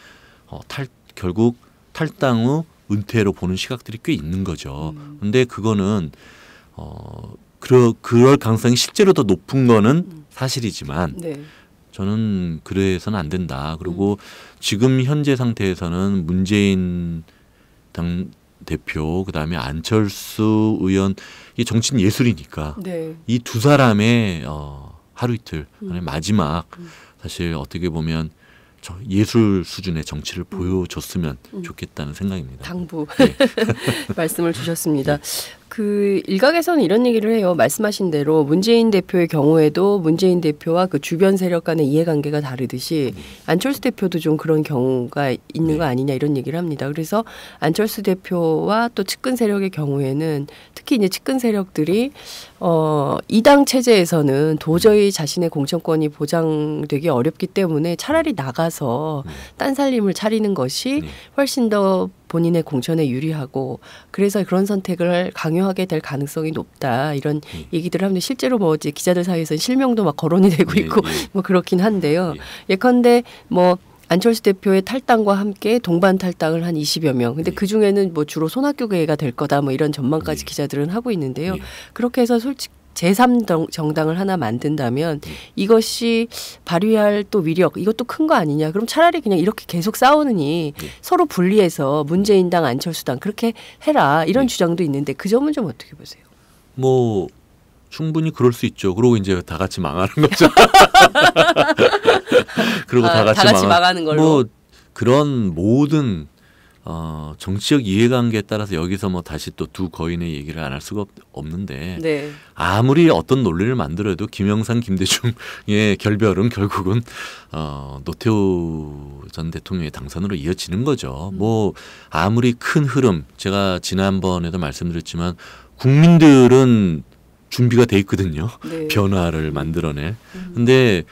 Speaker 4: 어, 탈 결국 탈당 후 은퇴로 보는 시각들이 꽤 있는 거죠. 음. 근데 그거는 어 그러, 그럴 가능성이 실제로 더 높은 거는 음. 사실이지만 네. 저는 그래서는 안 된다. 그리고 음. 지금 현재 상태에서는 문재인 당 대표 그다음에 안철수 의원 이 정치인 예술이니까 네. 이 두 사람의 어 하루 이틀 음. 마지막 음. 사실 어떻게 보면 예술 수준의 정치를 보여줬으면 음. 좋겠다는 생각입니다.
Speaker 3: 당부 네. 말씀을 주셨습니다. 네. 그 일각에서는 이런 얘기를 해요. 말씀하신 대로 문재인 대표의 경우에도 문재인 대표와 그 주변 세력 간의 이해관계가 다르듯이 안철수 대표도 좀 그런 경우가 있는 거 네. 아니냐 이런 얘기를 합니다. 그래서 안철수 대표와 또 측근 세력의 경우에는 특히 이제 측근 세력들이 어 이당 체제에서는 도저히 자신의 공천권이 보장되기 어렵기 때문에 차라리 나가서 네. 딴 살림을 차리는 것이 네. 훨씬 더 본인의 공천에 유리하고 그래서 그런 선택을 강요하게 될 가능성이 높다 이런 음. 얘기들을 하는데 실제로 뭐 이제 기자들 사이에서는 실명도 막 거론이 되고 예, 있고 예. 뭐 그렇긴 한데요. 예. 예컨대 뭐 안철수 대표의 탈당과 함께 동반 탈당을 한 20여 명. 근데 예. 그 중에는 뭐 주로 손학규 회가 될 거다 뭐 이런 전망까지 예. 기자들은 하고 있는데요. 예. 그렇게 해서 솔직 히 제3정당을 하나 만든다면 이것이 발휘할 또 위력 이것도 큰 거 아니냐 그럼 차라리 그냥 이렇게 계속 싸우느니 예. 서로 분리해서 문재인당 안철수당 그렇게 해라 이런 예. 주장도 있는데 그 점은 좀 어떻게
Speaker 4: 보세요? 뭐 충분히 그럴 수 있죠. 그리고 이제 다 같이 망하는 거죠. 그리고 아, 다 같이, 다 같이 망하... 망하는 걸로 뭐 그런 모든 어, 정치적 이해관계에 따라서 여기서 뭐 다시 또 두 거인의 얘기를 안 할 수가 없, 는데 네. 아무리 어떤 논리를 만들어도 김영삼 김대중의 결별은 결국은 어, 노태우 전 대통령의 당선으로 이어지는 거죠. 음. 뭐 아무리 큰 흐름 제가 지난번에도 말씀드렸지만 국민들은 준비가 돼 있거든요. 네. 변화를 만들어낼. 음. 근데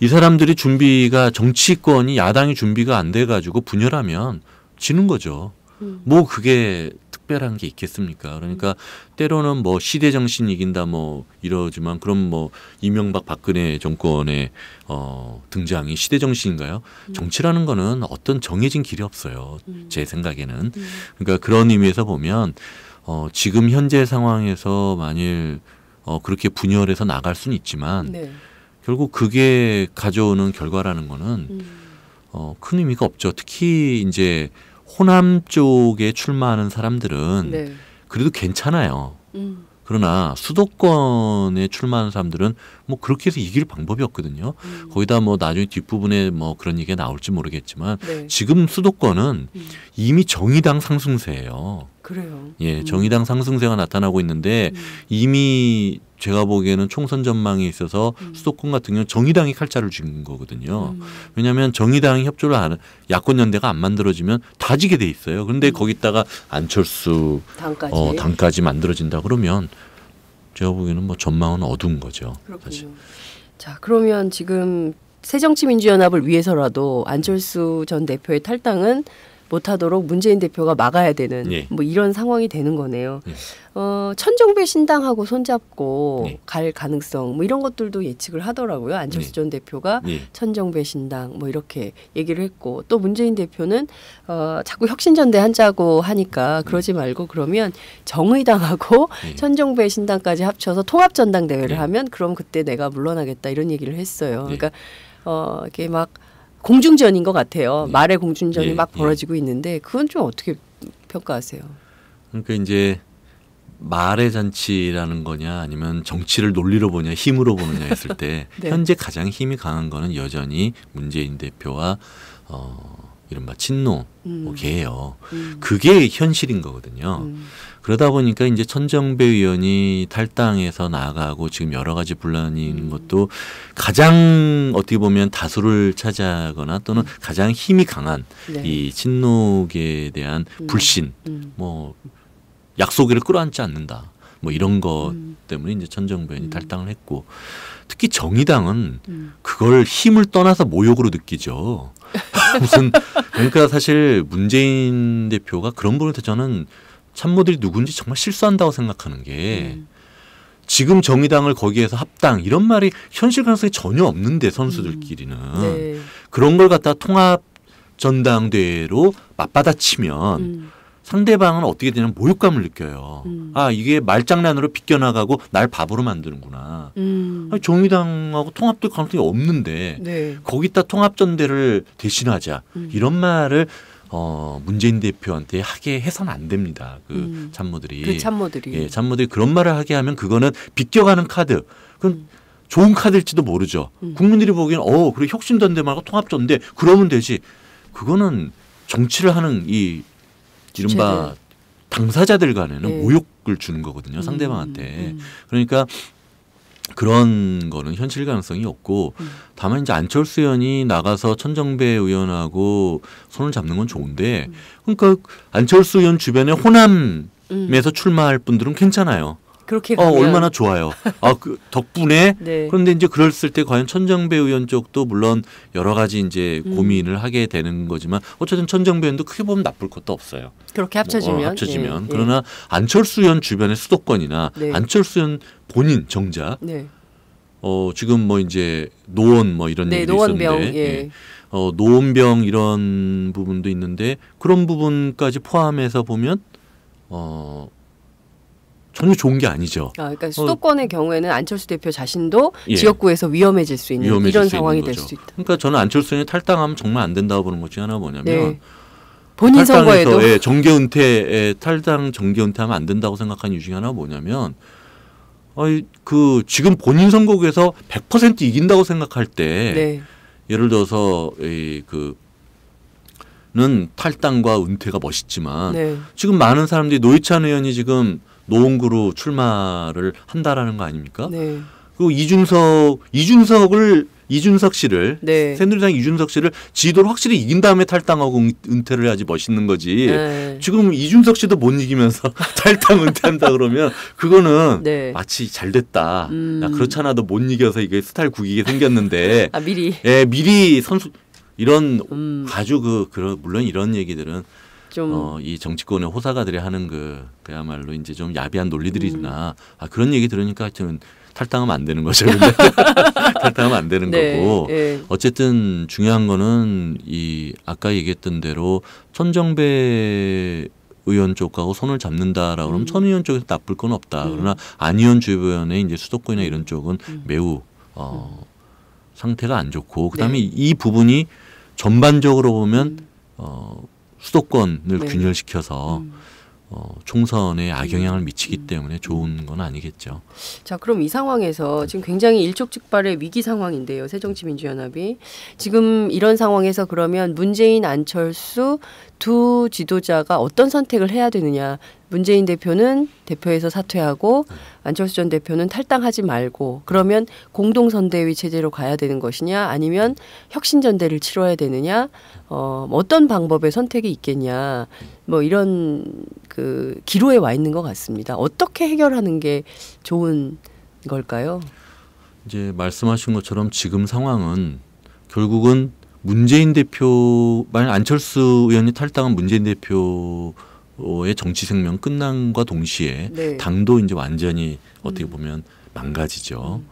Speaker 4: 이 사람들이 준비가 정치권이 야당이 준비가 안 돼 가지고 분열하면 지는 거죠. 음. 뭐 그게 특별한 게 있겠습니까? 그러니까 때로는 뭐 시대 정신 이긴다 뭐 이러지만 그럼 뭐 이명박 박근혜 정권의 어 등장이 시대 정신인가요? 음. 정치라는 거는 어떤 정해진 길이 없어요. 음. 제 생각에는. 음. 그러니까 그런 의미에서 보면 어 지금 현재 상황에서 만일 어 그렇게 분열해서 나갈 수는 있지만 네. 결국 그게 가져오는 결과라는 거는 음. 어, 큰 의미가 없죠. 특히 이제 호남 쪽에 출마하는 사람들은 네. 그래도 괜찮아요. 음. 그러나 수도권에 출마하는 사람들은 뭐 그렇게 해서 이길 방법이 없거든요. 음. 거기다 뭐 나중에 뒷부분에 뭐 그런 얘기가 나올지 모르겠지만 네. 지금 수도권은 음. 이미 정의당 상승세예요. 그래요. 예, 음. 정의당 음. 상승세가 나타나고 있는데 음. 이미 제가 보기에는 총선 전망에 있어서 음. 수도권 같은 경우 정의당이 칼자를 쥔 거거든요. 음. 왜냐하면 정의당이 협조를 하는 야권 연대가 안 만들어지면 다 지게 돼 있어요. 그런데 음. 거기다가 안철수 당까지 어, 당까지 만들어진다 그러면 제가 보기에는 뭐 전망은 어두운 거죠.
Speaker 3: 그렇군요. 사실. 자 그러면 지금 새정치민주연합을 위해서라도 안철수 전 대표의 탈당은 못하도록 문재인 대표가 막아야 되는 예. 뭐 이런 상황이 되는 거네요. 예. 어, 천정배 신당하고 손잡고 예. 갈 가능성 뭐 이런 것들도 예측을 하더라고요. 안철수 예. 전 대표가 예. 천정배 신당 뭐 이렇게 얘기를 했고 또 문재인 대표는 어, 자꾸 혁신전대 한자고 하니까 그러지 음. 말고 그러면 정의당하고 예. 천정배 신당까지 합쳐서 통합전당대회를 하면 그럼 그때 내가 물러나겠다 이런 얘기를 했어요. 그러니까 어, 이렇게 막 공중전인 것 같아요. 예. 말의 공중전이 예, 막 예. 벌어지고 있는데 그건 좀 어떻게 평가하세요?
Speaker 4: 그러니까 이제 말의 잔치라는 거냐 아니면 정치를 논리로 보냐 힘으로 보느냐 했을 때 네. 현재 가장 힘이 강한 거는 여전히 문재인 대표와 어 이른바 친노계예요. 음. 뭐 음. 그게 현실인 거거든요. 음. 그러다 보니까 이제 천정배 의원이 탈당해서 나가고 지금 여러 가지 분란이 있는 음. 것도 가장 어떻게 보면 다수를 차지하거나 또는 음. 가장 힘이 강한 네. 이 친노계에 대한 음. 불신, 뭐 약속을 끌어안지 않는다. 뭐 이런 것 음. 때문에 이제 천정배이 의원 탈당을 했고 특히 정의당은 음. 그걸 힘을 떠나서 모욕으로 느끼죠.
Speaker 5: 무슨
Speaker 4: 그러니까 사실 문재인 대표가 그런 부분에서 저는 참모들이 누군지 정말 실수한다고 생각하는 게 음. 지금 정의당을 거기에서 합당 이런 말이 현실 가능성이 전혀 없는데 선수들끼리는 음. 네. 그런 걸 갖다 통합 전당대회로 맞받아치면 음. 상대방은 어떻게 되냐면 모욕감을 느껴요. 음. 아 이게 말장난으로 비껴나가고 날밥으로 만드는구나. 음. 아니, 정의당하고 통합될 가능성이 없는데 네. 거기다 통합전대를 대신하자 음. 이런 말을 어, 문재인 대표한테 하게 해선 안 됩니다. 그 음. 참모들이. 그 참모들이. 예, 참모들이 그런 말을 하게 하면 그거는 비껴가는 카드. 그럼 음. 좋은 카드일지도 모르죠. 음. 국민들이 보기엔 어, 그래 혁신단대 말고 통합전대 그러면 되지. 그거는 정치를 하는 이 이른바 당사자들 간에는 네. 모욕을 주는 거거든요. 상대방한테. 음, 음, 음. 그러니까 그런 거는 현실 가능성이 없고 음. 다만 이제 안철수 의원이 나가서 천정배 의원하고 손을 잡는 건 좋은데 음. 그러니까 안철수 의원 주변에 호남에서 음. 출마할 분들은 괜찮아요.
Speaker 3: 그렇게 어, 가면. 얼마나
Speaker 4: 좋아요. 아, 그 덕분에 네. 그런데 이제 그랬을 때 과연 천정배 의원 쪽도 물론 여러 가지 이제 음. 고민을 하게 되는 거지만 어쨌든 천정배 의원도 크게 보면 나쁠 것도 없어요.
Speaker 3: 그렇게 합쳐지면 뭐, 어, 네. 합쳐지면 예, 그러나
Speaker 4: 안철수 의원 주변의 수도권이나 네. 안철수 의원 본인 정자 네. 어, 지금 뭐 이제 노원 뭐 이런 네, 얘기도 노원병, 있었는데 예. 예. 어, 노원병 이런 부분도 있는데 그런 부분까지 포함해서 보면 어, 전혀 좋은 게 아니죠. 아,
Speaker 3: 그러니까 어. 수도권의 어, 경우에는 안철수 대표 자신도 예. 지역구에서 위험해질 수 있는 위험해질 이런 수 상황이 될 수 있다.
Speaker 4: 그러니까 저는 안철수는 탈당하면 정말 안 된다고 보는 것 중에 하나 뭐냐면 네. 본인 선거에도 예, 정계 은퇴 에 탈당 정계 은퇴하면 안 된다고 생각하는 이유 중에 하나 가 뭐냐면 아니, 그 지금 본인 선거에서100% 이긴다고 생각할 때 네. 예를 들어서 이그 는 탈당과 은퇴가 멋있지만 네. 지금 많은 사람들이 노회찬 의원이 지금 노원구로 출마를 한다라는 거 아닙니까? 네. 그 이준석 이준석을 이준석 씨를 네. 새누리당 이준석 씨를 지도를 확실히 이긴 다음에 탈당하고 은퇴를 해야지 멋있는 거지. 네. 지금 이준석 씨도 못 이기면서 탈당 은퇴한다 그러면 그거는 네. 마치 잘 됐다. 음. 야, 그렇잖아도 못 이겨서 이게 스타일 구기게 생겼는데. 아 미리. 예, 미리 선수 이런 음. 아주 그 그런 물론 이런 얘기들은 좀. 어, 이 정치권의 호사가들이 하는 그 그야말로 이제 좀 야비한 논리들이나 음. 아, 그런 얘기 들으니까 하여튼 탈당하면 안 되는 거죠. 근데 탈당하면 안 되는 네, 거고 네. 어쨌든 중요한 거는 이 아까 얘기했던 대로 천정배 의원 쪽하고 손을 잡는다라고 하면 음. 천 의원 쪽에서 나쁠 건 없다. 음. 그러나 안 의원 주요의원의 이제 수도권이나 이런 쪽은 음. 매우 어 음. 상태가 안 좋고 그다음에 네. 이 부분이 전반적으로 보면 음. 어 수도권을 네. 균열시켜서 음. 어, 총선에 악영향을 음. 미치기 음. 때문에 좋은 건 아니겠죠.
Speaker 3: 자, 그럼 이 상황에서 네. 지금 굉장히 일촉즉발의 위기 상황인데요. 새정치민주연합이 지금 이런 상황에서 그러면 문재인, 안철수, 두 지도자가 어떤 선택을 해야 되느냐. 문재인 대표는 대표에서 사퇴하고 안철수 전 대표는 탈당하지 말고 그러면 공동선대위 체제로 가야 되는 것이냐 아니면 혁신전대를 치러야 되느냐 어, 어떤 방법의 선택이 있겠냐 뭐 이런 그 기로에 와 있는 것 같습니다. 어떻게 해결하는 게 좋은 걸까요?
Speaker 4: 이제 말씀하신 것처럼 지금 상황은 결국은 문재인 대표 만약 안철수 의원이 탈당한 문재인 대표의 정치 생명 끝난과 동시에 네. 당도 이제 완전히 어떻게 보면 망가지죠.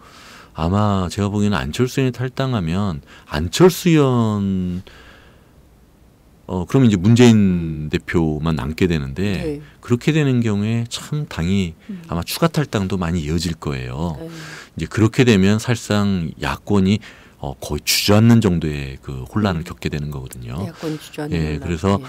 Speaker 4: 아마 제가 보기에는 안철수 의원이 탈당하면 안철수 의원 어 그러면 이제 문재인 대표만 남게 되는데 네. 그렇게 되는 경우에 참 당이 아마 추가 탈당도 많이 이어질 거예요. 네. 이제 그렇게 되면 사실상 야권이 어, 거의 주저앉는 정도의 그 혼란을 음. 겪게 되는 거거든요.
Speaker 7: 예, 그래서
Speaker 4: 네.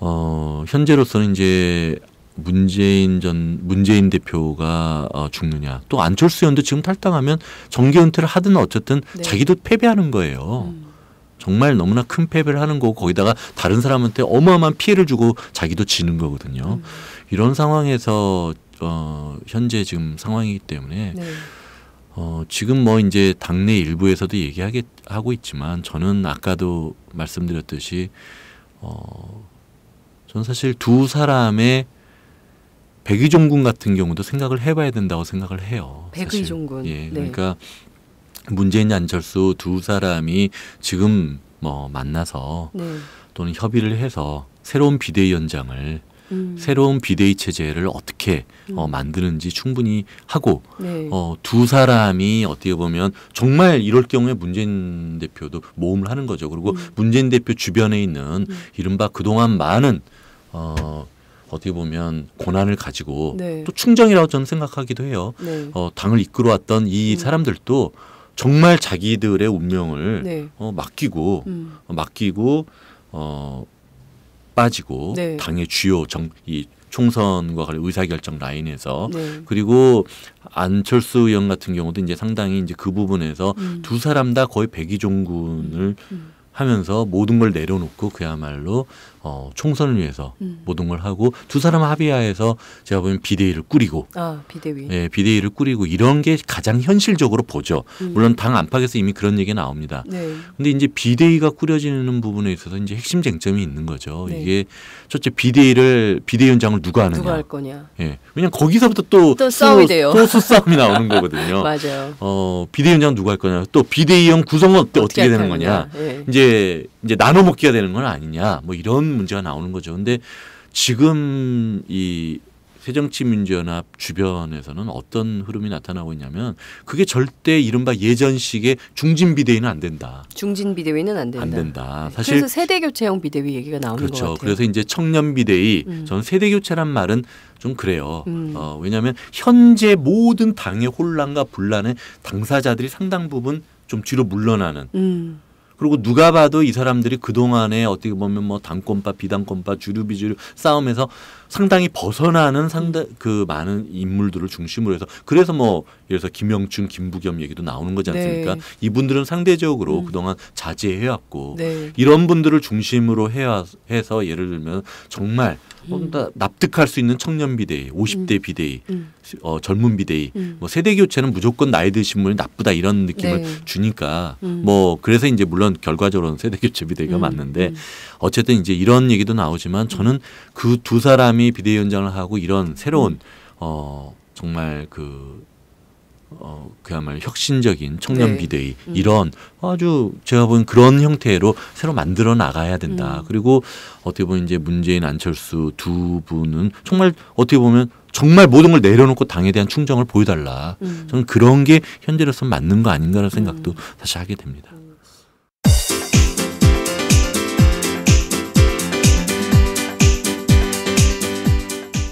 Speaker 4: 어, 현재로서는 이제 문재인 전 문재인 대표가 어, 죽느냐 또 안철수 의원도 지금 탈당하면 정계 은퇴를 하든 어쨌든 네. 자기도 패배하는 거예요. 음. 정말 너무나 큰 패배를 하는 거고 거기다가 다른 사람한테 어마어마한 피해를 주고 자기도 지는 거거든요. 음. 이런 상황에서 어, 현재 지금 상황이기 때문에 네. 어, 지금 뭐 이제 당내 일부에서도 얘기하게 하고 있지만 저는 아까도 말씀드렸듯이 어, 저는 사실 두 사람의 백의종군 같은 경우도 생각을 해봐야 된다고 생각을 해요. 백의종군.
Speaker 3: 사실. 예, 네. 그러니까
Speaker 4: 네. 문재인 안철수 두 사람이 지금 뭐 만나서 네. 또는 협의를 해서 새로운 비대위원장을 음. 새로운 비대위 체제를 어떻게 어, 음. 만드는지 충분히 하고 네. 어, 두 사람이 어떻게 보면 정말 이럴 경우에 문재인 대표도 모험을 하는 거죠. 그리고 음. 문재인 대표 주변에 있는 음. 이른바 그동안 많은 어, 어떻게 보면 고난을 가지고 네. 또 충정이라고 저는 생각하기도 해요. 네. 어, 당을 이끌어왔던 이 음. 사람들도 정말 자기들의 운명을 네. 어, 맡기고 음. 맡기고 어, 빠지고 네. 당의 주요 정 이 총선과 관련 의사결정 라인에서 네. 그리고 안철수 의원 같은 경우도 이제 상당히 이제 그 부분에서 음. 두 사람 다 거의 백의종군을 음. 하면서 모든 걸 내려놓고 그야말로 어, 총선을 위해서 음. 모든 걸 하고 두 사람 합의하에서 제가 보면 비대위를 꾸리고
Speaker 3: 아, 비대위.
Speaker 4: 예, 비대위를 꾸리고 이런 게 가장 현실적으로 보죠. 음. 물론 당 안팎에서 이미 그런 얘기 가 나옵니다. 네. 근데 이제 비대위가 꾸려지는 부분에 있어서 이제 핵심 쟁점이 있는 거죠. 네. 이게 첫째 비대위를 비대위원장을 누가 하느냐. 누가 할 거냐. 예. 왜냐면 거기서부터 또, 또 싸움이 돼요. 또 수싸움이 나오는 거거든요. 맞아요. 어, 비대위원장 누가 할 거냐. 또 비대위원 구성은 어떻게, 어떻게 되는 거냐. 네. 이제 이제 나눠 먹기가 되는 건 아니냐. 뭐 이런 문제가 나오는 거죠. 근데 지금 이 새정치민주연합 주변에서는 어떤 흐름이 나타나고 있냐면 그게 절대 이른바 예전식의 중진 비대위는 안 된다.
Speaker 3: 중진 비대위는 안 된다. 안
Speaker 4: 된다. 네. 사실 그래서 세대
Speaker 3: 교체형 비대위 얘기가 나오는 그렇죠. 것 같아요. 그래서
Speaker 4: 이제 청년 비대위 음. 저는 세대 교체란 말은 좀 그래요. 음. 어, 왜냐하면 현재 모든 당의 혼란과 분란에 당사자들이 상당 부분 좀 뒤로 물러나는. 음. 그리고 누가 봐도 이 사람들이 그동안에 어떻게 보면 뭐 당권파, 비당권파, 주류비주류 싸움에서 상당히 벗어나는 상대그 많은 인물들을 중심으로 해서 그래서 뭐 예를 들어서 김영춘, 김부겸 얘기도 나오는 거지 네. 않습니까? 네. 이분들은 상대적으로 음. 그동안 자제해왔고 네. 이런 분들을 중심으로 해와, 해서 예를 들면 정말 조금 더 납득할 수 있는 청년 비대위, 50대 음. 비대위, 음. 어, 젊은 비대위, 음. 뭐 세대 교체는 무조건 나이 드신 분이 나쁘다 이런 느낌을 네. 주니까 뭐 그래서 이제 물론 결과적으로는 세대 교체 비대위가 맞는데 어쨌든 이제 이런 얘기도 나오지만 저는 그 두 사람이 비대위원장을 하고 이런 새로운 어 정말 그 어, 그야말로 혁신적인 청년 네. 비대위 네. 이런 아주 제가 본 그런 형태로 새로 만들어 나가야 된다. 음. 그리고 어떻게 보면 이제 문재인 안철수 두 분은 정말 어떻게 보면 정말 모든 걸 내려놓고 당에 대한 충정을 보여달라. 음. 저는 그런 게 현재로서 맞는 거 아닌가라는 음. 생각도 음. 다시 하게 됩니다.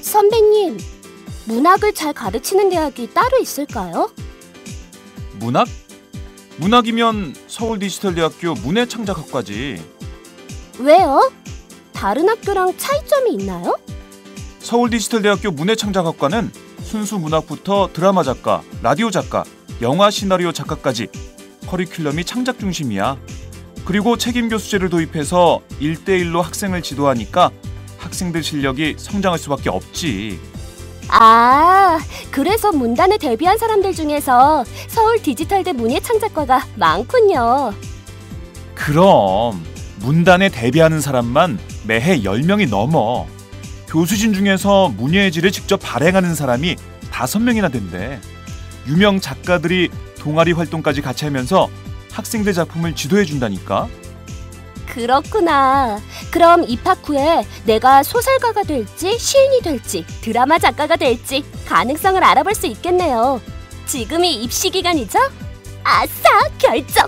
Speaker 2: 선배님. 문학을 잘 가르치는 대학이 따로 있을까요?
Speaker 1: 문학? 문학이면 서울 디지털대학교 문해창작학과지.
Speaker 2: 왜요? 다른 학교랑 차이점이 있나요?
Speaker 1: 서울 디지털대학교 문해창작학과는 순수 문학부터 드라마 작가, 라디오 작가, 영화 시나리오 작가까지 커리큘럼이 창작 중심이야. 그리고 책임 교수제를 도입해서 일대일로 학생을 지도하니까 학생들 실력이 성장할 수밖에 없지.
Speaker 2: 아, 그래서 문단에 데뷔한 사람들 중에서 서울 디지털대 문예 창작과가 많군요.
Speaker 1: 그럼 문단에 데뷔하는 사람만 매해 10명이 넘어. 교수진 중에서 문예의 질을 직접 발행하는 사람이 5명이나 된대. 유명 작가들이 동아리 활동까지 같이 하면서 학생들 작품을 지도해 준다니까.
Speaker 2: 그렇구나. 그럼 입학 후에 내가 소설가가 될지 시인이 될지 드라마 작가가 될지 가능성을 알아볼 수 있겠네요. 지금이 입시 기간이죠? 아싸 결정.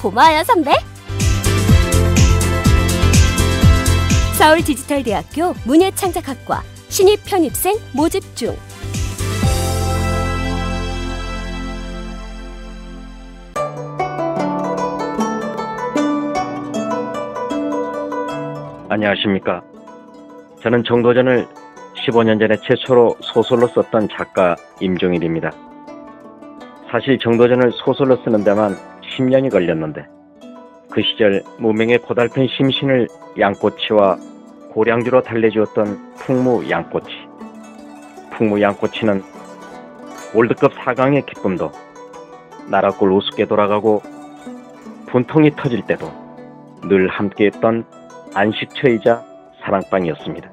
Speaker 2: 고마워요 선배. 서울 디지털 대학교 문예창작학과 신입 편입생 모집 중.
Speaker 7: 안녕하십니까. 저는 정도전을 15년 전에 최초로 소설로 썼던 작가 임종일입니다. 사실 정도전을 소설로 쓰는 데만 10년이 걸렸는데 그 시절 무명의 고달픈 심신을 양꼬치와 고량주로 달래주었던 풍무 양꼬치. 풍무 양꼬치는 월드컵 4강의 기쁨도 나라골 우습게 돌아가고 분통이 터질 때도 늘 함께했던 안식처이자 사랑방이었습니다.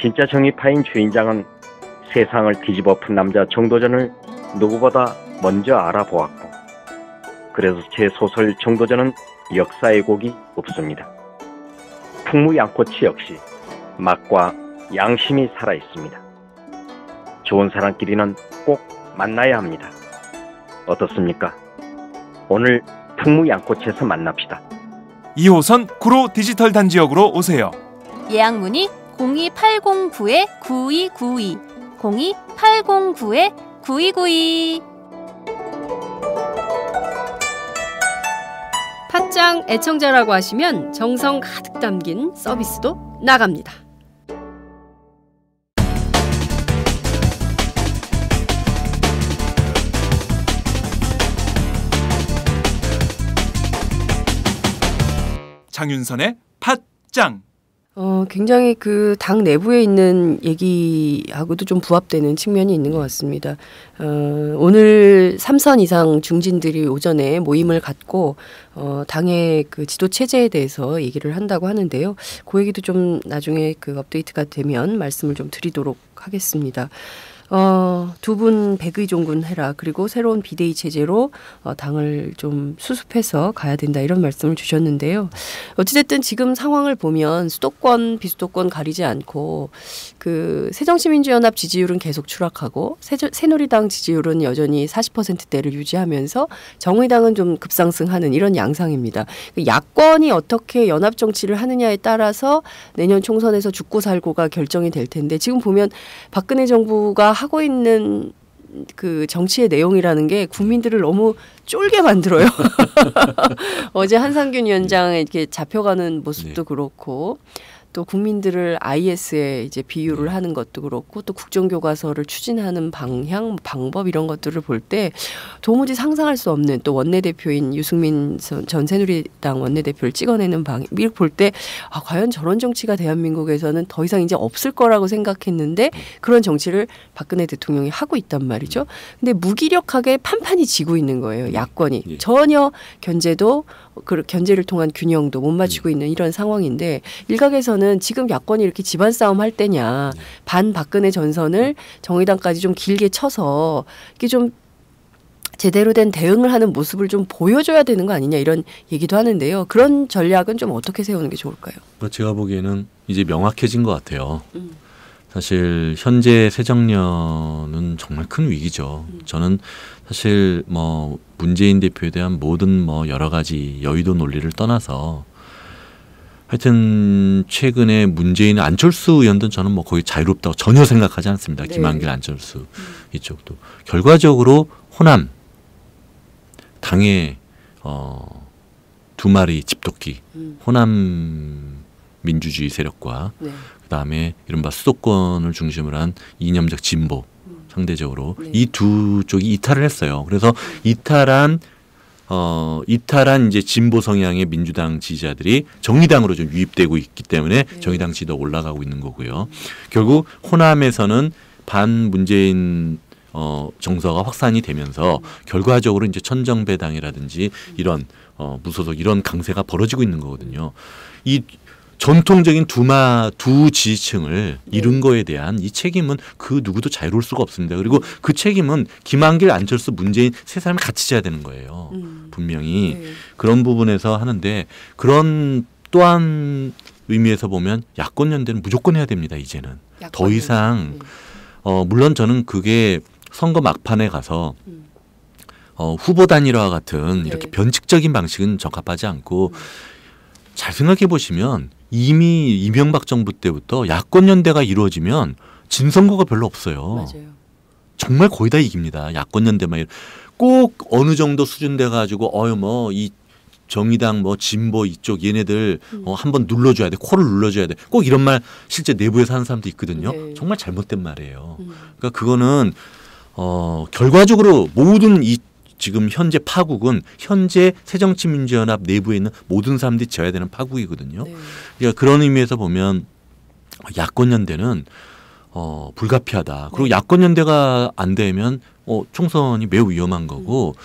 Speaker 7: 진짜 정의파인 주인장은 세상을 뒤집어 푼 남자 정도전을 누구보다 먼저 알아보았고 그래서 제 소설 정도전은 역사의 곡이 없습니다. 풍무양꼬치 역시 맛과 양심이 살아있습니다. 좋은 사람끼리는 꼭 만나야 합니다. 어떻습니까? 오늘 풍무양꼬치에서 만납시다. 2호선 구로 디지털 단지역으로 오세요.
Speaker 2: 예약 문의 02809-9292
Speaker 3: 02809-9292 팟짱 애청자라고 하시면 정성 가득 담긴 서비스도 나갑니다.
Speaker 1: 장윤선의 팥짱. 어,
Speaker 3: 굉장히 그 당 내부에 있는 얘기하고도 좀 부합되는 측면이 있는 것 같습니다. 어, 오늘 삼선 이상 중진들이 오전에 모임을 갖고 어, 당의 그 지도 체제에 대해서 얘기를 한다고 하는데요. 그 얘기도 좀 나중에 그 업데이트가 되면 말씀을 좀 드리도록 하겠습니다. 어, 두 분 백의종군 해라. 그리고 새로운 비대위 체제로 어, 당을 좀 수습해서 가야 된다. 이런 말씀을 주셨는데요. 어찌됐든 지금 상황을 보면 수도권, 비수도권 가리지 않고 그 새정치민주연합 지지율은 계속 추락하고 새, 새누리당 지지율은 여전히 40%대를 유지하면서 정의당은 좀 급상승하는 이런 양상입니다. 그 야권이 어떻게 연합 정치를 하느냐에 따라서 내년 총선에서 죽고 살고가 결정이 될 텐데 지금 보면 박근혜 정부가 하고 있는 그 정치의 내용이라는 게 국민들을 너무 쫄게 만들어요. 어제 한상균 위원장 이렇게 잡혀가는 모습도 네. 그렇고 또 국민들을 IS에 이제 비유를 네. 하는 것도 그렇고 또 국정교과서를 추진하는 방향, 방법 이런 것들을 볼 때 도무지 상상할 수 없는 또 원내대표인 유승민 전 새누리당 원내대표를 찍어내는 방향을 볼때 아, 과연 저런 정치가 대한민국에서는 더 이상 이제 없을 거라고 생각했는데 네. 그런 정치를 박근혜 대통령이 하고 있단 말이죠. 네. 근데 무기력하게 판판이 지고 있는 거예요. 야권이. 전혀 견제도 그 견제를 통한 균형도 못 맞추고 음. 있는 이런 상황인데 일각에서는 지금 야권이 이렇게 집안 싸움 할 때냐 네. 반 박근혜 전선을 정의당까지 좀 길게 쳐서 이게 좀 제대로 된 대응을 하는 모습을 좀 보여줘야 되는 거 아니냐 이런 얘기도 하는데요. 그런 전략은 좀 어떻게 세우는 게 좋을까요?
Speaker 4: 그러니까 제가 보기에는 이제 명확해진 것 같아요. 음. 사실 현재 새정년은 정말 큰 위기죠. 음. 저는 사실 뭐 문재인 대표에 대한 모든 뭐 여러 가지 여의도 논리를 떠나서 하여튼 최근에 문재인 안철수 의원도 저는 뭐 거의 자유롭다고 전혀 생각하지 않습니다. 네. 김한길 안철수 이쪽도 결과적으로 호남 당의 어, 두 마리 집토끼 음. 호남 민주주의 세력과 네. 그다음에 이른바 수도권을 중심으로 한 이념적 진보 상대적으로 네. 이두 쪽이 이탈을 했어요. 그래서 이탈한 어, 이탈한 이제 진보 성향의 민주당 지지자들이 정의당으로 좀 유입되고 있기 때문에 네. 정의당 지도 올라가고 있는 거고요. 결국 호남에서는 반 문재인 어, 정서가 확산이 되면서 결과적으로 이제 천정배당이라든지 이런 어, 무소속 이런 강세가 벌어지고 있는 거거든요. 이 전통적인 두마 두 지지층을 잃은 네. 거에 대한 이 책임은 그 누구도 자유로울 수가 없습니다. 그리고 그 책임은 김한길, 안철수, 문재인 세 사람이 같이 져야 되는 거예요. 음. 분명히 네. 그런 부분에서 하는데 그런 또한 의미에서 보면 야권 연대는 무조건 해야 됩니다. 이제는 더 이상 네. 어 물론 저는 그게 선거 막판에 가서 음. 어 후보 단일화와 같은 이렇게 변칙적인 방식은 적합하지 않고 음. 잘 생각해 보시면 이미 이명박 정부 때부터 야권 연대가 이루어지면 진 선거가 별로 없어요. 맞아요. 정말 거의 다 이깁니다. 야권 연대만 꼭 어느 정도 수준 돼 가지고 어유 뭐이 정의당 뭐 진보 이쪽 얘네들 음. 어, 한번 눌러줘야 돼 코를 눌러줘야 돼 꼭 이런 말 실제 내부에서 하는 사람도 있거든요. 네. 정말 잘못된 말이에요. 음. 그러니까 그거는 어 결과적으로 모든 이 지금 현재 파국은 현재 새정치민주연합 내부에 있는 모든 사람들이 져야 되는 파국이거든요. 네. 그러니까 그런 의미에서 보면 야권 연대는 어, 불가피하다. 그리고 네. 야권 연대가 안 되면 어, 총선이 매우 위험한 거고 음.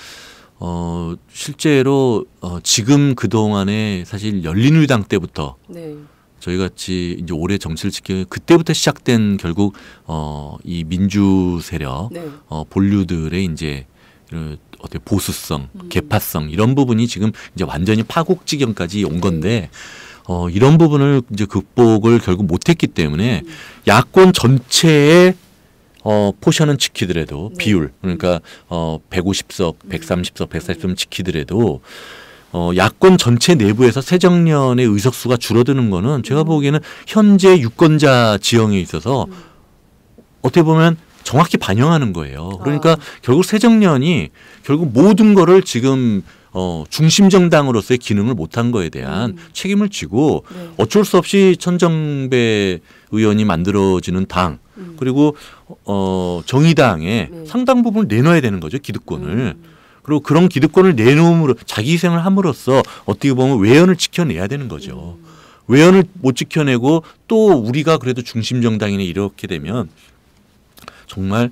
Speaker 4: 어, 실제로 어, 지금 그동안에 사실 열린우리당 때부터 네. 저희 같이 이제 올해 정치를 지켜 그때부터 시작된 결국 어, 이 민주 세력 네. 어, 본류들의 이제 어떻게 보수성, 개파성 이런 부분이 지금 이제 완전히 파국지경까지 온 네. 건데 어, 이런 부분을 이제 극복을 결국 못했기 때문에 음. 야권 전체의 어, 포션은 지키더라도 네. 비율 그러니까 어, 150석, 130석, 140석 지키더라도 어, 야권 전체 내부에서 새정년의 의석수가 줄어드는 거는 제가 음. 보기에는 현재 유권자 지형에 있어서 음. 어떻게 보면 정확히 반영하는 거예요. 그러니까 아. 결국 새정년이 결국 모든 거를 지금 어, 중심정당으로서의 기능을 못한 거에 대한 음. 책임을 지고 네. 어쩔 수 없이 천정배 의원이 만들어지는 당 음. 그리고 어, 정의당에 네. 상당 부분 내놔야 되는 거죠 기득권을. 음. 그리고 그런 기득권을 내놓음으로 자기 희생을 함으로써 어떻게 보면 외연을 지켜내야 되는 거죠. 음. 외연을 못 지켜내고 또 우리가 그래도 중심정당이네 이렇게 되면 정말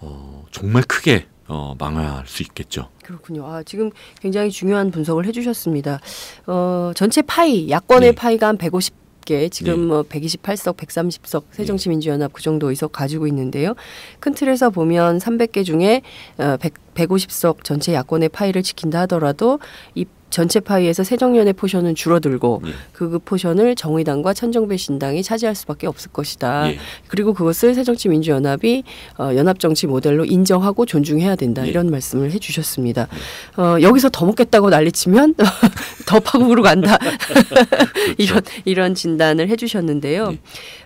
Speaker 4: 어, 정말 크게 어, 망할 수 있겠죠.
Speaker 3: 그렇군요. 아, 지금 굉장히 중요한 분석을 해주셨습니다. 어, 전체 파이, 야권의 네. 파이가 한 150. 지금 네. 뭐 128석, 130석 새정치민주연합 그 정도 의석 가지고 있는데요. 큰 틀에서 보면 300개 중에 100, 어, 150석 전체 야권의 파이를 지킨다 하더라도 이 전체 파이에서 새정년의 포션은 줄어들고 예. 그, 그 포션을 정의당과 천정배 신당이 차지할 수밖에 없을 것이다. 예. 그리고 그것을 새정치민주연합이 어, 연합정치 모델로 인정하고 존중해야 된다. 예. 이런 말씀을 해주셨습니다. 예. 어, 여기서 더 먹겠다고 난리치면 더 파국으로 간다. 그렇죠. 이런 이런 진단을 해주셨는데요.